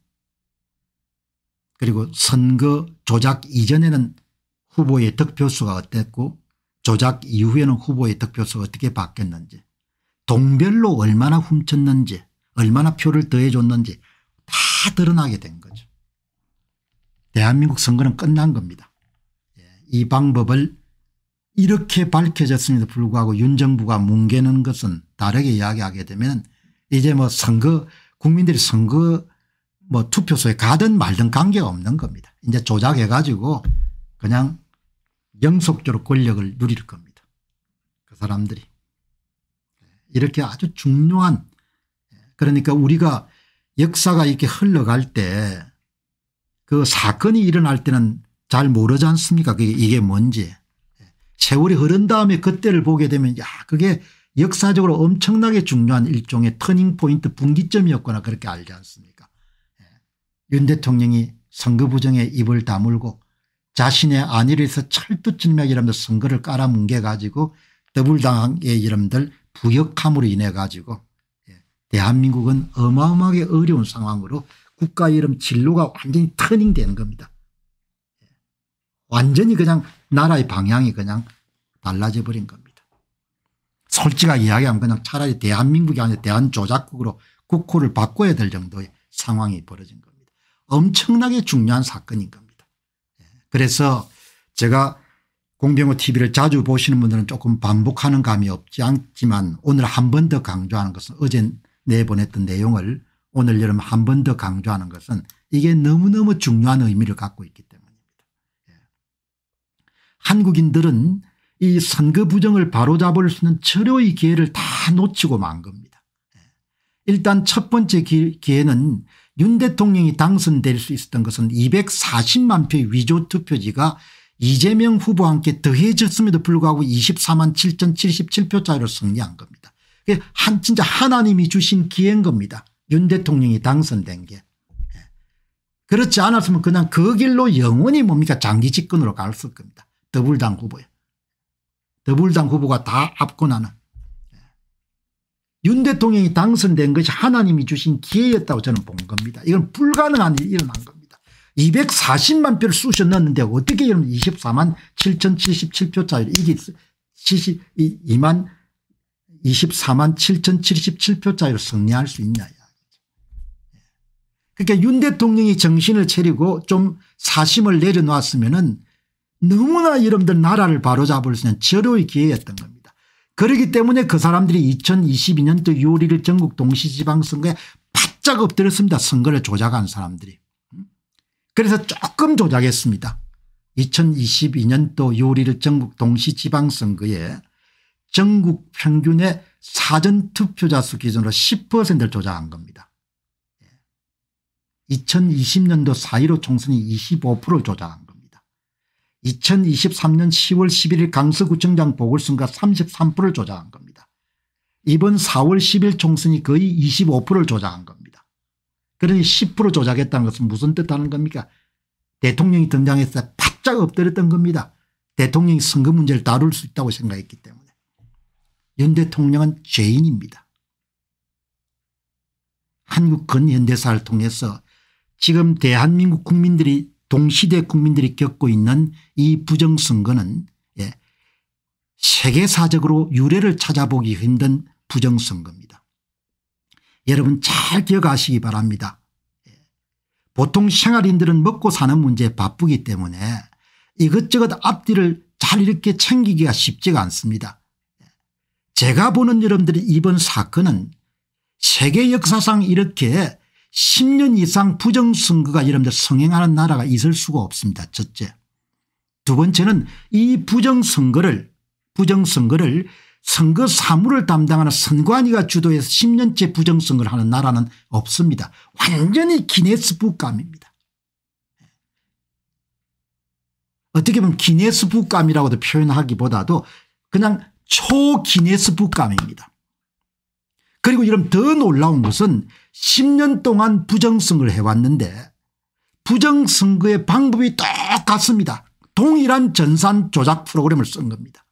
그리고 선거 조작 이전에는 후보의 득표수가 어땠고 조작 이후에는 후보의 득표수가 어떻게 바뀌었는지 동별로 얼마나 훔쳤는지 얼마나 표를 더해줬는지 다 드러나게 된 거죠. 대한민국 선거는 끝난 겁니다. 예, 이 방법을 이렇게 밝혀졌음에도 불구하고 윤 정부가 뭉개는 것은 다르게 이야기하게 되면 이제 뭐 선거 국민들이 선거 뭐 투표소에 가든 말든 관계가 없는 겁니다. 이제 조작해 가지고 그냥 영속적으로 권력을 누릴 겁니다. 그 사람들이. 이렇게 아주 중요한 그러니까 우리가 역사가 이렇게 흘러갈 때 그 사건이 일어날 때는 잘 모르지 않습니까 이게 뭔지 세월이 흐른 다음에 그때를 보게 되면 야 그게 역사적으로 엄청나게 중요한 일종의 터닝포인트 분기점이었거나 그렇게 알지 않습니까 예. 윤 대통령이 선거 부정에 입을 다물고 자신의 안위에서 철두철미하게 선거를 깔아뭉개 가지고 더불당의 이름들 부역함으로 인해 가지고 예. 대한민국은 어마어마하게 어려운 상황으로 국가 이름 진로가 완전히 터닝되 겁니다. 예. 완전히 그냥 나라의 방향이 그냥 달라져 버린 겁니다. 솔직하게 이야기하면 그냥 차라리 대한민국이 아니라 대한조작국으로 국호를 바꿔야 될 정도의 상황이 벌어진 겁니다. 엄청나게 중요한 사건인 겁니다. 예. 그래서 제가 공병호 TV를 자주 보시는 분들은 조금 반복하는 감이 없지 않지만 오늘 한 번 더 강조하는 것은 어제 내보냈던 내용을 오늘 여러분 한 번 더 강조하는 것은 이게 너무너무 중요한 의미를 갖고 있기 때문입 한국인들은 이 선거 부정을 바로잡을 수 있는 철호의 기회를 다 놓치고 만 겁니다. 예. 일단 첫 번째 기회는 윤 대통령이 당선될 수 있었던 것은 240만 표의 위조 투표지가 이재명 후보와 함께 더해졌음에도 불구하고 24만 7,077표 차이로 승리한 겁니다. 한 진짜 하나님이 주신 기회인 겁니다. 윤 대통령이 당선된 게. 예. 그렇지 않았으면 그냥 그 길로 영원히 뭡니까 장기 집권으로 갔을 겁니다. 더불당 후보예요. 더불당 후보가 다 압권하는. 윤 대통령이 당선된 것이 하나님이 주신 기회였다고 저는 본 겁니다. 이건 불가능한 일이 일어난 겁니다. 240만 표를 쑤셔 넣는데 어떻게 이런 24만 7,077표 차이를 이길 72만 24만 7,077표 차이로 승리할 수 있냐. 그러니까 윤 대통령이 정신을 차리고 좀 사심을 내려놓았으면은 너무나 여러분들 나라를 바로잡을 수 있는 절호의 기회였던 겁니다. 그러기 때문에 그 사람들이 2022년도 6월 1일 전국 동시지방선거에 바짝 엎드렸습니다. 선거를 조작한 사람들이. 음? 그래서 조금 조작했습니다. 2022년도 6월 1일 전국 동시지방선거에 전국 평균의 사전투표자 수 기준으로 10%를 조작한 겁니다. 2020년도 예. 4.15 총선이 25%를 조작한 2023년 10월 11일 강서구청장 보궐선거 33%를 조작한 겁니다. 이번 4월 10일 총선이 거의 25%를 조작한 겁니다. 그러니 10% 조작했다는 것은 무슨 뜻하는 겁니까 대통령이 등장했을 바짝 엎드렸던 겁니다. 대통령이 선거 문제를 다룰 수 있다고 생각했기 때문에 윤 대통령은 죄인입니다. 한국 근현대사를 통해서 지금 대한민국 국민들이 동시대 국민들이 겪고 있는 이 부정선거는 예, 세계사적으로 유례를 찾아보기 힘든 부정선거입니다. 여러분 잘 기억하시기 바랍니다. 예, 보통 생활인들은 먹고 사는 문제에 바쁘기 때문에 이것저것 앞뒤를 잘 이렇게 챙기기가 쉽지가 않습니다. 예, 제가 보는 여러분들이 이번 사건은 세계 역사상 이렇게 10년 이상 부정선거가 여러분들 성행하는 나라가 있을 수가 없습니다. 첫째. 두 번째는 이 부정선거를 부정선거를 선거 사무를 담당하는 선관위가 주도해서 10년째 부정선거를 하는 나라는 없습니다. 완전히 기네스북감입니다. 어떻게 보면 기네스북감이라고도 표현하기보다도 그냥 초기네스북감입니다. 그리고 이런 더 놀라운 것은 10년 동안 부정선거를 해왔는데 부정선거의 방법이 똑같습니다. 동일한 전산 조작 프로그램을 쓴 겁니다.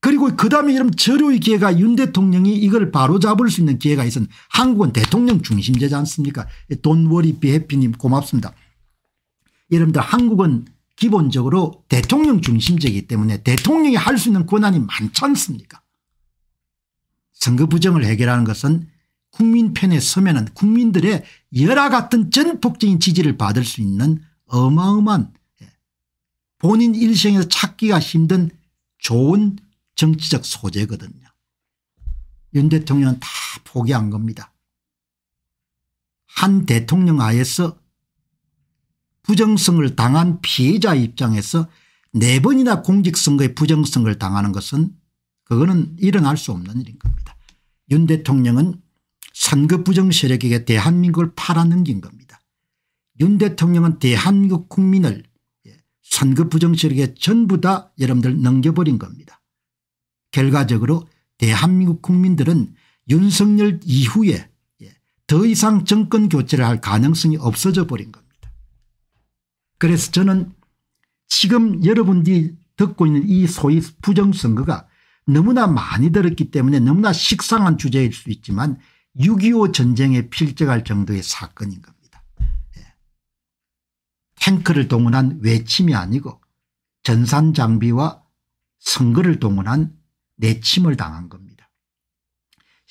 그리고 그 다음에 이런 절호의 기회가 윤 대통령이 이걸 바로잡을 수 있는 기회가 있은 한국은 대통령 중심제지 않습니까 돈워이 비해피님 고맙습니다. 여러분들 한국은 기본적으로 대통령 중심제이기 때문에 대통령이 할 수 있는 권한이 많지 않습니까 선거 부정을 해결하는 것은 국민 편에 서면은 국민들의 열화 같은 전폭적인 지지를 받을 수 있는 어마어마한 예, 본인 일생에서 찾기가 힘든 좋은 정치적 소재거든요. 윤 대통령은 다 포기한 겁니다. 한 대통령 하에서 부정성을 당한 피해자 입장에서 네 번이나 공직선거에 부정성을 당하는 것은 그거는 일어날 수 없는 일인 겁니다. 윤 대통령은 선급 부정 세력에게 대한민국을 팔아넘긴 겁니다. 윤 대통령은 대한민국 국민을 선급 예, 부정 세력에 전부 다 여러분들 넘겨버린 겁니다. 결과적으로 대한민국 국민들은 윤석열 이후에 예, 더 이상 정권 교체를 할 가능성이 없어져 버린 겁니다. 그래서 저는 지금 여러분들이 듣고 있는 이 소위 부정선거가 너무나 많이 들었기 때문에 너무나 식상한 주제일 수 있지만 6.25 전쟁에 필적할 정도의 사건인 겁니다. 예. 탱크를 동원한 외침이 아니고 전산 장비와 선거를 동원한 내침을 당한 겁니다.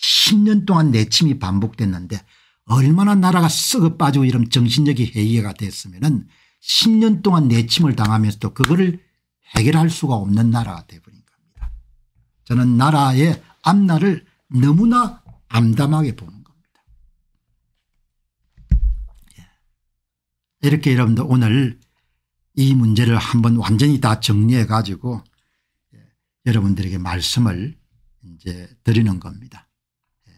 10년 동안 내침이 반복됐는데 얼마나 나라가 썩어 빠지고 이런 정신적이 해이해가 됐으면 10년 동안 내침을 당하면서도 그거를 해결할 수가 없는 나라가 되버렸어요. 저는 나라의 앞날을 너무나 암담하게 보는 겁니다. 예. 이렇게 여러분들 오늘 이 문제를 한번 완전히 다 정리해 가지고 예, 여러분들에게 말씀을 이제 드리는 겁니다. 예.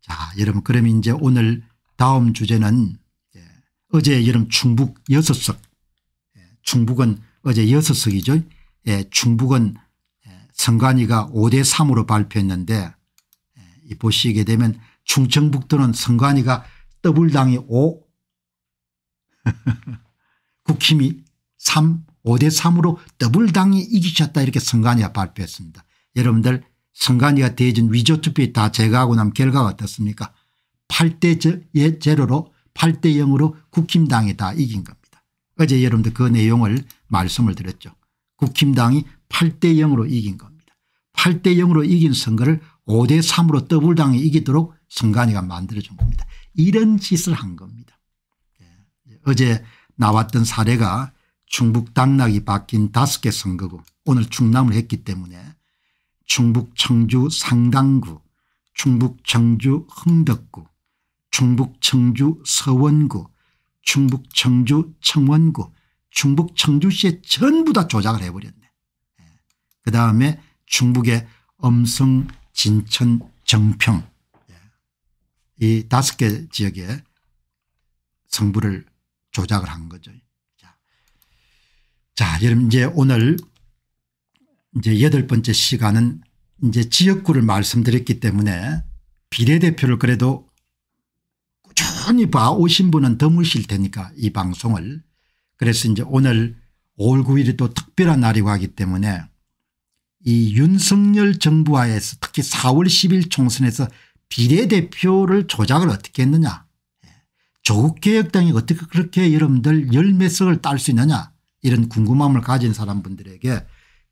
자, 여러분 그럼 이제 오늘 다음 주제는 어제 여름 충북 여섯석 충북은 어제 여섯석이죠. 충북은 선관위가 5대 3으로 발표했는데 보시게 되면 충청북도는 선관위가 더블당이 5 [LAUGHS] 국힘이 3 5대 3으로 더블당이 이기셨다 이렇게 선관위가 발표했습니다. 여러분들 선관위가 대진 위조투표에 다 제거하고 난 결과가 어떻습니까 8대 예, 제로로 8대 0으로 국힘당이 다 이긴 겁니다. 어제 여러분들 그 내용을 말씀을 드렸죠. 국힘당이 8대 0으로 이긴 겁니다. 8대 0으로 이긴 선거를 5대 3으로 더블당이 이기도록 선관위가 만들어준 겁니다. 이런 짓을 한 겁니다. 예. 어제 나왔던 사례가 충북 당락이 바뀐 다섯 개 선거구 오늘 충남을 했기 때문에 충북 청주 상당구 충북 청주 흥덕구 충북 청주 서원구 충북 청주 청원구 충북 청주시에 전부 다 조작을 해버렸네. 그 다음에 충북의 엄성 진천 정평 예. 이 다섯 개 지역에 성부를 조작을 한 거죠. 자, 여러분 이제 오늘 이제 여덟 번째 시간은 이제 지역구를 말씀드렸기 때문에 비례대표를 그래도 꾸준히 봐오신 분은 드무실 테니까 이 방송을 그래서 이제 오늘 5월 9일이 또 특별한 날이고 하기 때문에 이 윤석열 정부하에서 특히 4월 10일 총선에서 비례대표를 조작을 어떻게 했느냐 예. 조국 개혁당이 어떻게 그렇게 여러분들 열매 석을 딸 수 있느냐 이런 궁금함을 가진 사람분들에게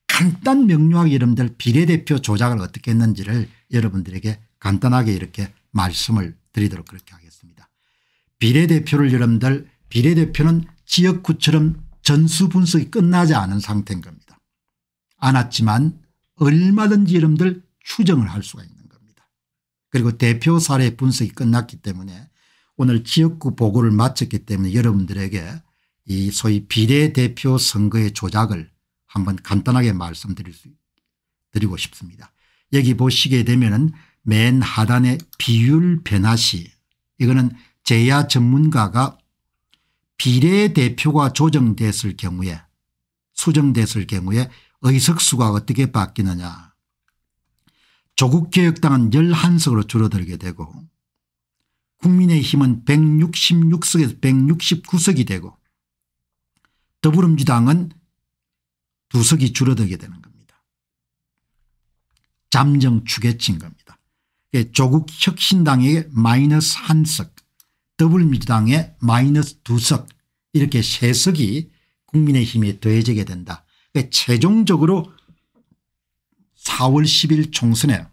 간단 명료하게 여러분들 비례대표 조작을 어떻게 했는지를 여러분들에게 간단하게 이렇게 말씀을 드리도록 그렇게 하겠습니다. 비례대표를 여러분들 비례대표는 지역구처럼 전수 분석이 끝나지 않은 상태인 겁니다. 않았지만 얼마든지 이름들 추정을 할 수가 있는 겁니다. 그리고 대표 사례 분석이 끝났기 때문에 오늘 지역구 보고를 마쳤기 때문에 여러분들에게 이 소위 비례대표 선거의 조작을 한번 간단하게 말씀 드리고 싶습니다. 여기 보시게 되면은 맨 하단에 비율 변화시 이거는 제야 전문가가 비례대표가 조정됐을 경우에 수정됐을 경우에 의석수가 어떻게 바뀌느냐 조국개혁당은 11석으로 줄어들게 되고 국민의힘은 166석에서 169석이 되고 더불어민주당은 두석이 줄어들게 되는 겁니다. 잠정 추계친 겁니다. 예, 조국 혁신당의 마이너스 한석 더불어민주당의 마이너스 두석 이렇게 세석이 국민의힘에 더해지게 된다. 네, 최종적으로 4월 10일 총선에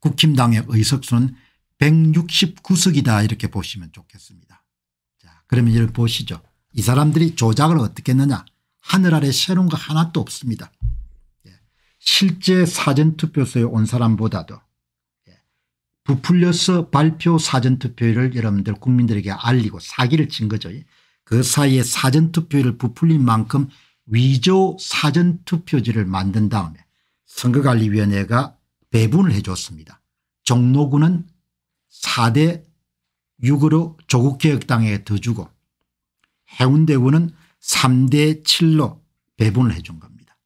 국힘당의 의석수는 169석이다 이렇게 보시면 좋겠습니다. 자, 그러면 이를 보시죠. 이 사람들이 조작을 어떻게 했느냐. 하늘 아래 새로운 거 하나도 없습니다. 예. 실제 사전투표소에 온 사람보다도 예. 부풀려서 발표 사전투표율 여러분들 국민들에게 알리고 사기를 친 거죠. 그 사이에 사전투표율 부풀린 만큼 위조 사전투표지를 만든 다음에 선거관리위원회가 배분을 해줬습니다. 종로구는 4대 6으로 조국개혁당에 더 주고 해운대구는 3대 7로 배분을 해준 겁니다.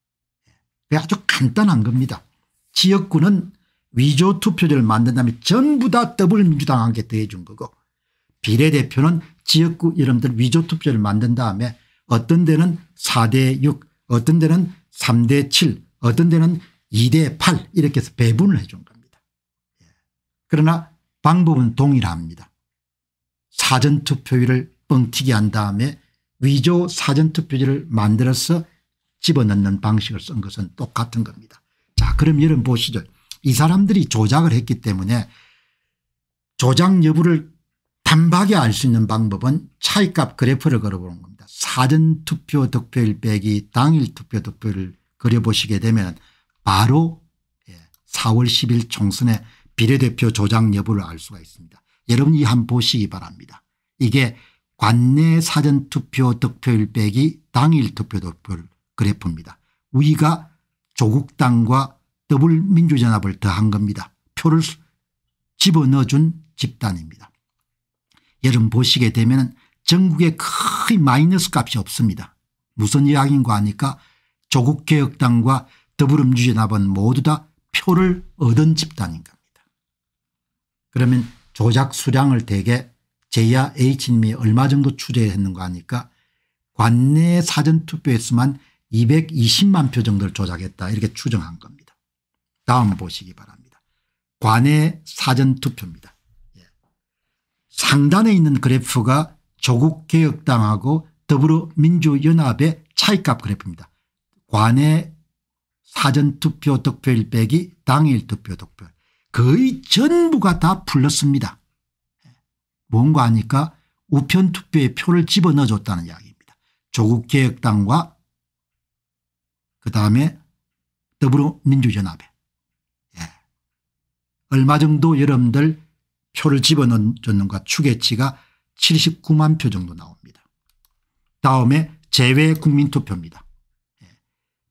예, 아주 간단한 겁니다. 지역구는 위조 투표제를 만든 다음에 전부 다 더불민주당한테 더해준 거고 비례대표는 지역구 여러분들 위조 투표제를 만든 다음에 어떤 데는 4대 6 어떤 데는 3대 7 어떤 데는 2대 8 이렇게 해서 배분을 해준 겁니다. 예. 그러나 방법은 동일합니다. 사전투표율을 뻥튀기 한 다음에 위조 사전투표지를 만들어서 집어넣는 방식을 쓴 것은 똑같은 겁니다. 자 그럼 여러분 보시죠. 이 사람들이 조작을 했기 때문에 조작 여부를 단박에 알 수 있는 방법은 차이값 그래프를 걸어보는 겁니다. 사전투표 득표율 빼기 당일 투표 득표율을 그려보시게 되면 바로 4월 예, 10일 총선의 비례대표 조작 여부를 알 수가 있습니다. 여러분이 한번 보시기 바랍니다. 이게 관내 사전투표 득표율 빼기 당일 투표 득표율 그래프입니다. 우 위가 조국당과 더불민주연합을 더한 겁니다. 표를 집어넣어준 집단입니다. 여러분 보시게 되면 전국에 거의 마이너스 값이 없습니다. 무슨 이야기인가 하니까 조국개혁당과 더불어민주연합은 모두 다 표를 얻은 집단인 겁니다. 그러면 조작 수량을 대개 제야 H님이 얼마 정도 추재했는가 하니까 관내 사전투표 횟수만 220만 표 정도를 조작했다 이렇게 추정한 겁니다. 다음 보시기 바랍니다. 관내 사전투표입니다. 상단에 있는 그래프가 조국개혁당하고 더불어민주연합의 차이값 그래프입니다. 관의 사전투표 득표일 빼기 당일 투표 득표 일 거의 전부가 다 풀렸습니다. 뭔가 하니까 우편투표에 표를 집어넣어줬다는 이야기입니다. 조국개혁당과 그다음에 더불어민주연합에 예. 얼마 정도 여러분들 표를 집어넣는가 추계치가 79만 표 정도 나옵니다. 다음에 제외 국민투표입니다.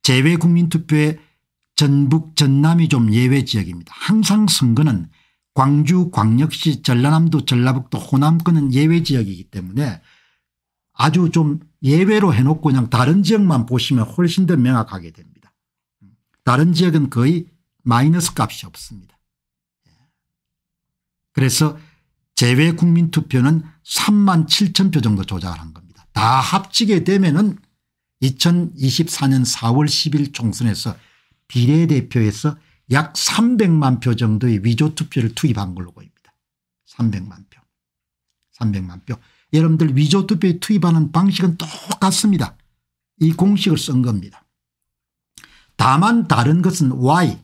제외 예. 국민투표에 전북 전남이 좀 예외 지역입니다. 항상 선거는 광주 광역시 전라남도 전라북도 호남권은 예외 지역이기 때문에 아주 좀 예외로 해놓고 그냥 다른 지역만 보시면 훨씬 더 명확하게 됩니다. 다른 지역은 거의 마이너스 값이 없습니다. 그래서 제외 국민투표는 3만 7천 표 정도 조작한 겁니다. 다 합치게 되면 은 2024년 4월 10일 총선에서 비례대표에서 약 300만 표 정도의 위조투표를 투입한 걸로 보입니다. 300만 표. 300만 표. 여러분들 위조투표에 투입하는 방식은 똑같습니다. 이 공식을 쓴 겁니다. 다만 다른 것은 Y.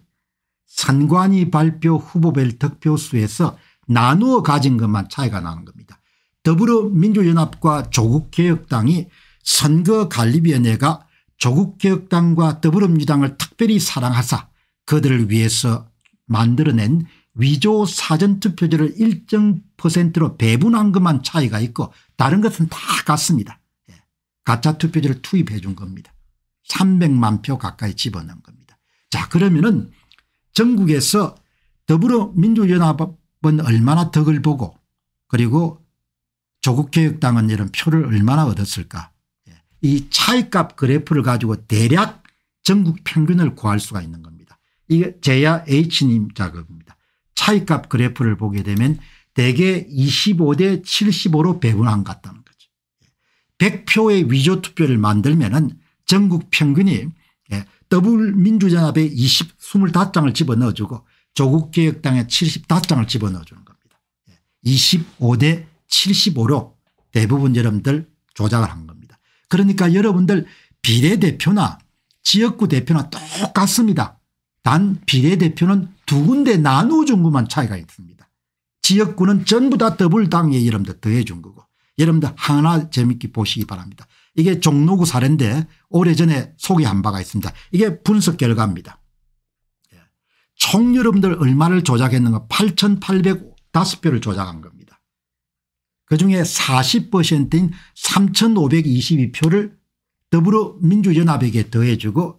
선관위 발표 후보별 득표수에서 나누어 가진 것만 차이가 나는 겁니다. 더불어민주연합과 조국개혁당이 선거관리위원회가 조국개혁당과 더불어민주당을 특별히 사랑하사 그들을 위해서 만들어낸 위조 사전투표제를 일정 퍼센트로 배분한 것만 차이가 있고 다른 것은 다 같습니다. 예. 가짜 투표제를 투입해 준 겁니다. 300만 표 가까이 집어넣은 겁니다. 자 그러면은 전국에서 더불어민주연합 은 얼마나 덕을 보고 그리고 조국개혁당은 이런 표를 얼마나 얻었을까 예. 이 차이값 그래프를 가지고 대략 전국 평균을 구할 수가 있는 겁니다. 이게 제야 H님 작업입니다. 차이값 그래프를 보게 되면 대개 25대 75로 배분한 것 같다는 거죠. 100표의 예. 위조 투표를 만들면 은 전국 평균이 예, 더불민주연합에 20, 25장을 집어넣어주고 조국개혁당의 75장을 집어넣어 주는 겁니다. 25대 예, 75로 대부분 여러분들 조작을 한 겁니다. 그러니까 여러분들 비례대표나 지역구 대표나 똑같습니다. 단 비례대표는 두 군데 나누어준 것만 차이가 있습니다. 지역구는 전부 다 더블당에 여러분들 더해준 거고 여러분들 하나 재밌게 보시기 바랍니다. 이게 종로구 사례인데 오래전에 소개한 바가 있습니다. 이게 분석 결과입니다. 총 여러분들 얼마를 조작했는가 8,805표를 조작한 겁니다. 그중에 40%인 3,522표를 더불어민주연합에게 더해주고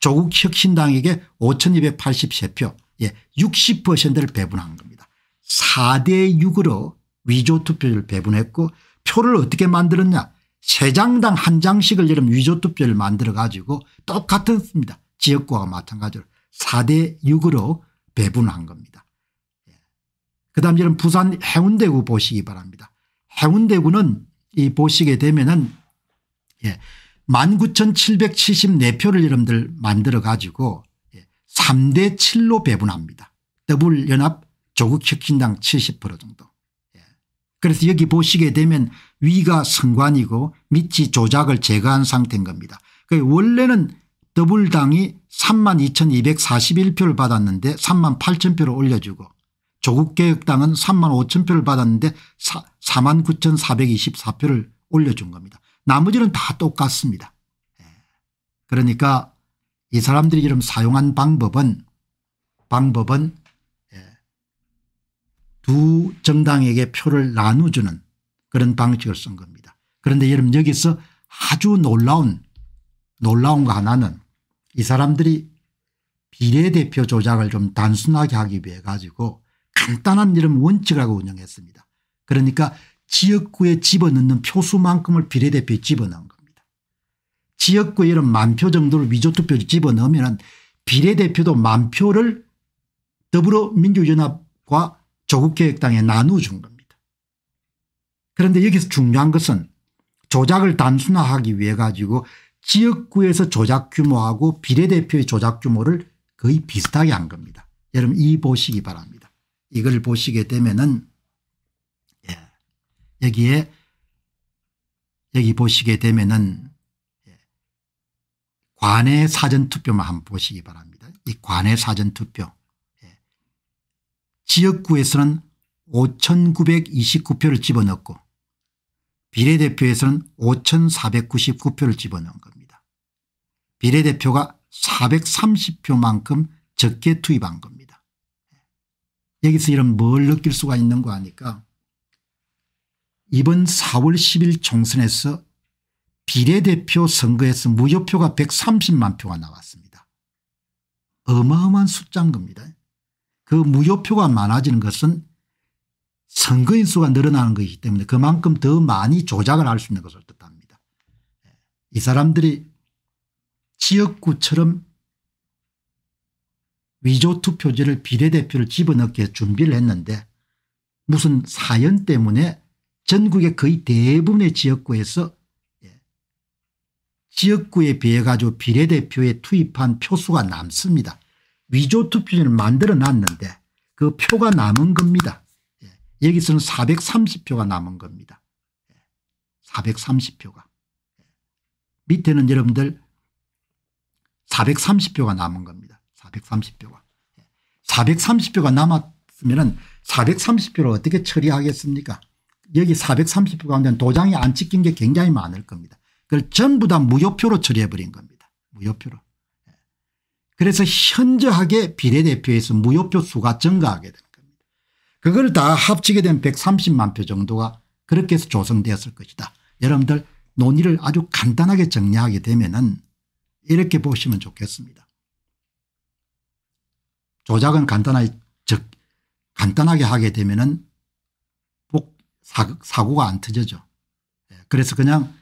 조국혁신당에게 5,283표 예, 60%를 배분한 겁니다. 4대 6으로 위조투표를 배분했고 표를 어떻게 만들었냐 세 장당 한 장씩을 여러분 위조투표를 만들어 가지고 똑같습니다. 지역구와 마찬가지로 4대 6으로 배분한 겁니다. 그 다음 여러 부산 해운대구 보시기 바랍니다. 해운대구는 이 보시게 되면은 예, 19,774표를 여러분들 만들어 가지고 3대 예, 7로 배분합니다. 더불 연합 조국 혁신당 70% 정도. 예. 그래서 여기 보시게 되면 위가 선관이고 밑이 조작을 제거한 상태인 겁니다. 그러니까 원래는 더불당이 32,241표를 받았는데 38,000표를 올려주고 조국개혁당은 35,000표를 받았는데 49,424표를 올려준 겁니다. 나머지는 다 똑같습니다. 예. 그러니까 이 사람들이 지금 사용한 방법은 방법은 예. 두 정당에게 표를 나눠주는 그런 방식을 쓴 겁니다. 그런데 여러분 여기서 아주 놀라운 놀라운 거 하나는 이 사람들이 비례대표 조작을 좀 단순하게 하기 위해 가지고 간단한 이름 원칙이라고 운영했습니다. 그러니까 지역구에 집어넣는 표수만큼을 비례대표에 집어넣은 겁니다. 지역구에 이런 만 표 정도를 위조투표로 집어넣으면 비례대표도 만표를 더불어민주연합과 조국계획당에 나눠준 겁니다. 그런데 여기서 중요한 것은 조작을 단순화하기 위해 가지고 지역구에서 조작 규모하고 비례대표의 조작 규모를 거의 비슷하게 한 겁니다. 여러분 이 보시기 바랍니다. 이걸 보시게 되면은 예. 여기에 여기 보시게 되면은 예. 관의 사전투표만 한번 보시기 바랍니다. 이 관의 사전투표 예. 지역구에서는 5,929표를 집어넣고 비례대표에서는 5,499표를 집어넣은 겁니다. 비례대표가 430표만큼 적게 투입한 겁니다. 여기서 이런 뭘 느낄 수가 있는 거 아니까 이번 4월 10일 총선에서 비례대표 선거에서 무효표가 130만 표가 나왔습니다. 어마어마한 숫자인 겁니다. 그 무효표가 많아지는 것은 선거인 수가 늘어나는 것이기 때문에 그만큼 더 많이 조작을 할 수 있는 것을 뜻합니다. 이 사람들이 지역구처럼 위조 투표지를 비례대표를 집어넣게 준비를 했는데 무슨 사연 때문에 전국의 거의 대부분의 지역구에서 예, 지역구에 비해 가지고 비례대표에 투입한 표수가 남습니다. 위조 투표지를 만들어 놨는데 그 표가 남은 겁니다. 예, 여기서는 430표가 남은 겁니다. 430표가. 예, 밑에는 여러분들 430표가 남은 겁니다. 430표가. 430표가 남았으면 430표를 어떻게 처리하겠습니까 여기 430표 가운데 도장이 안 찍힌 게 굉장히 많을 겁니다. 그걸 전부 다 무효표로 처리해버린 겁니다. 무효표로. 그래서 현저하게 비례대표에서 무효표 수가 증가하게 된 겁니다. 그걸 다 합치게 된 130만 표 정도가 그렇게 해서 조성되었을 것이다. 여러분들 논의를 아주 간단하게 정리하게 되면 은 이렇게 보시면 좋겠습니다. 조작은 간단하게 즉 간단하게 하게 되면은 복 사고가 안 터져죠. 예, 그래서 그냥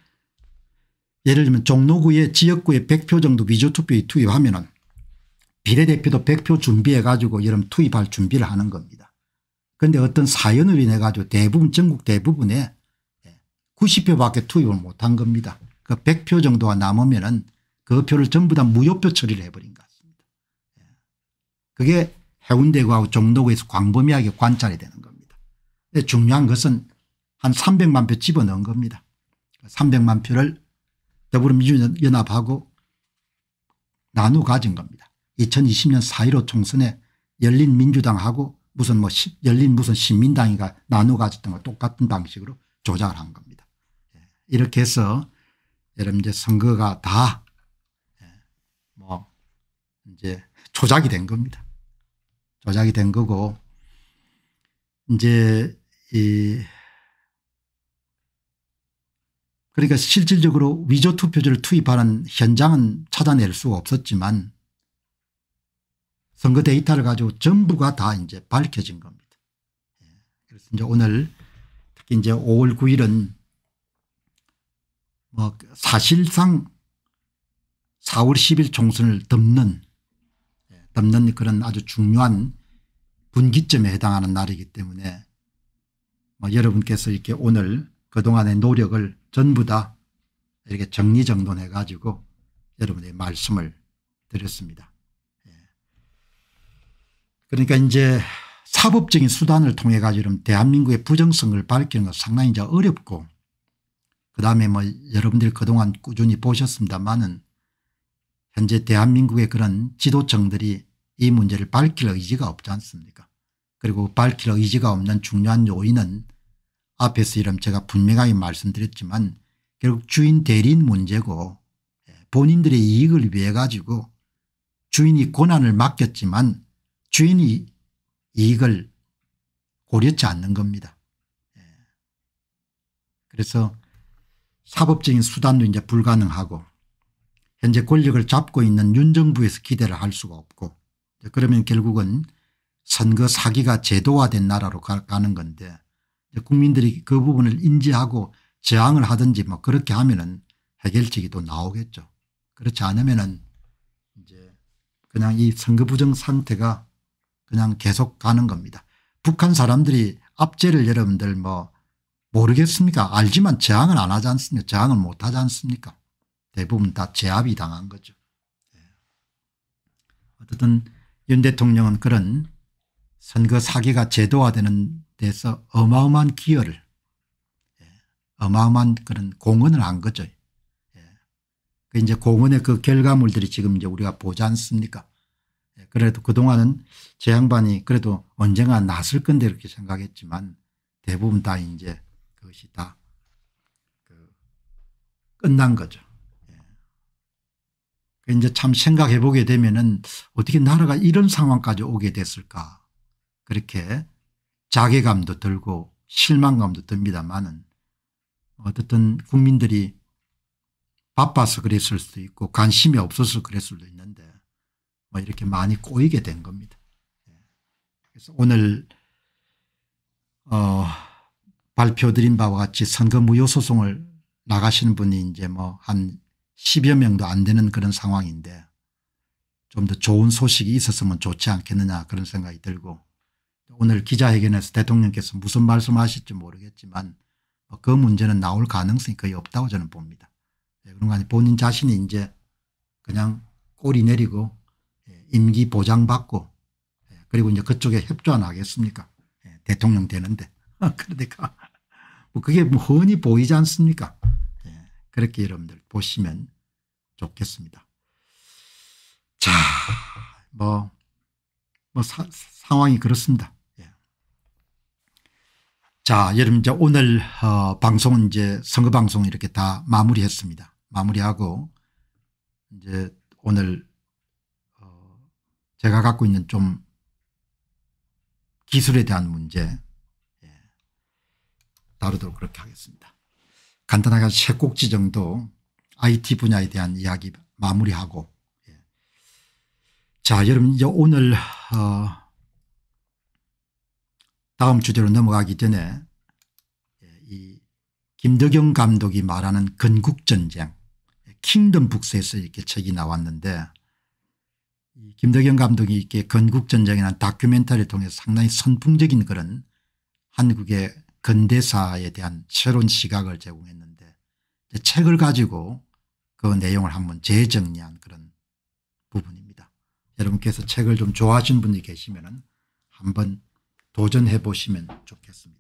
예를 들면 종로구의 지역구에 100표 정도 위조투표에 투입하면은 비례대표도 100표 준비해 가지고 여름 투입할 준비를 하는 겁니다. 그런데 어떤 사연을 인해 가지고 대부분 전국 대부분에 90표밖에 예, 투입을 못 한 겁니다. 그 100표 정도가 남으면은 그 표를 전부 다 무효표 처리를 해버린 것 같습니다. 예. 그게 해운대구하고 종로구에서 광범위하게 관찰이 되는 겁니다. 중요한 것은 한 300만 표 집어넣은 겁니다. 300만 표를 더불어민주연합하고 나누 가진 겁니다. 2020년 4.15 총선에 열린 민주당하고 무슨 뭐 시, 열린 무슨 신민당이가 나누 가졌던 것 똑같은 방식으로 조작을 한 겁니다. 예. 이렇게 해서 여러분 이제 선거가 다 이제 조작이 된 겁니다. 조작이 된 거고 이제 이 그러니까 실질적으로 위조 투표지를 투입하는 현장은 찾아낼 수가 없었지만 선거 데이터를 가지고 전부가 다 이제 밝혀진 겁니다. 예. 그래서 이제 오늘 특히 이제 5월 9일은 뭐 사실상 4월 10일 총선을 덮는 담는 그런 아주 중요한 분기점에 해당하는 날이기 때문에 뭐 여러분께서 이렇게 오늘 그동안의 노력을 전부 다 이렇게 정리정돈해 가지고 여러분의 말씀을 드렸습니다. 예. 그러니까 이제 사법적인 수단을 통해 가지고 대한민국의 부정성을 밝히는 건 상당히 이제 어렵고 그다음에 뭐 여러분들이 그동안 꾸준히 보셨습니다마는 현재 대한민국의 그런 지도층들이 이 문제를 밝힐 의지가 없지 않습니까 그리고 밝힐 의지가 없는 중요한 요인은 앞에서 이름 제가 분명하게 말씀드렸지만 결국 주인 대리인 문제고 예, 본인들의 이익을 위해 가지고 주인이 고난을 맡겼지만 주인이 이익을 고려치 않는 겁니다. 예. 그래서 사법적인 수단도 이제 불가능하고 현재 권력을 잡고 있는 윤 정부에서 기대를 할 수가 없고 그러면 결국은 선거 사기가 제도화된 나라로 가는 건데 국민들이 그 부분을 인지하고 저항을 하든지 뭐 그렇게 하면은 해결책이 또 나오겠죠. 그렇지 않으면은 이제 그냥 이 선거 부정 상태가 그냥 계속 가는 겁니다. 북한 사람들이 압제를 여러분들 뭐 모르겠습니까? 알지만 저항을 안 하지 않습니까? 저항을 못 하지 않습니까? 대부분 다 제압이 당한 거죠. 예. 어쨌든 윤 대통령은 그런 선거 사기가 제도화되는 데서 어마어마한 기여를 예, 어마어마한 그런 공헌을 한 거죠. 예. 그 이제 공헌의 그 결과물들이 지금 이제 우리가 보지 않습니까? 그래도 그동안은 제 양반이 그래도 언젠가 났을 건데 이렇게 생각했지만 대부분 다 이제 그것이 다 그 끝난 거죠. 이제 참 생각해 보게 되면은 어떻게 나라가 이런 상황까지 오게 됐을까 그렇게 자괴감도 들고 실망감도 듭니다만은 어쨌든 국민들이 바빠서 그랬을 수도 있고 관심이 없어서 그랬을 수도 있는데 뭐 이렇게 많이 꼬이게 된 겁니다. 예. 그래서 오늘 어 발표드린 바와 같이 선거 무효 소송을 나가시는 분이 이제 뭐한 10여 명도 안 되는 그런 상황인데 좀 더 좋은 소식이 있었으면 좋지 않겠느냐 그런 생각이 들고 오늘 기자회견에서 대통령께서 무슨 말씀하실지 모르겠지만 뭐 그 문제는 나올 가능성이 거의 없다고 저는 봅니다. 예, 그런 거 아니 본인 자신이 이제 그냥 꼬리 내리고 예, 임기 보장받고 예, 그리고 이제 그쪽에 협조 안 하겠습니까 대통령 되는데 [LAUGHS] 그러니까 뭐 그게 뭐 흔히 보이지 않습니까 그렇게 여러분들 보시면 좋겠습니다. 자, 뭐, 뭐 사, 상황이 그렇습니다. 예. 자, 여러분 이제 오늘 어, 방송은 이제 선거 방송 이렇게 다 마무리했습니다. 마무리하고 이제 오늘 어, 제가 갖고 있는 좀 기술에 대한 문제 예. 다루도록 그렇게 하겠습니다. 간단하게 세 꼭지 정도 IT 분야에 대한 이야기 마무리하고 예. 자 여러분 이제 오늘 어 다음 주제로 넘어가기 전에 예, 이 김덕영 감독이 말하는 건국전쟁 예, 킹덤 북스에서 이렇게 책이 나왔는데 김덕영 감독이 이렇게 건국전쟁이라는 다큐멘터리를 통해서 상당히 선풍적인 그런 한국의 근대사에 대한 새로운 시각을 제공했는데 책을 가지고 그 내용을 한번 재정리한 그런 부분입니다. 여러분께서 책을 좀 좋아하신 분이 계시면 한번 도전해 보시면 좋겠습니다.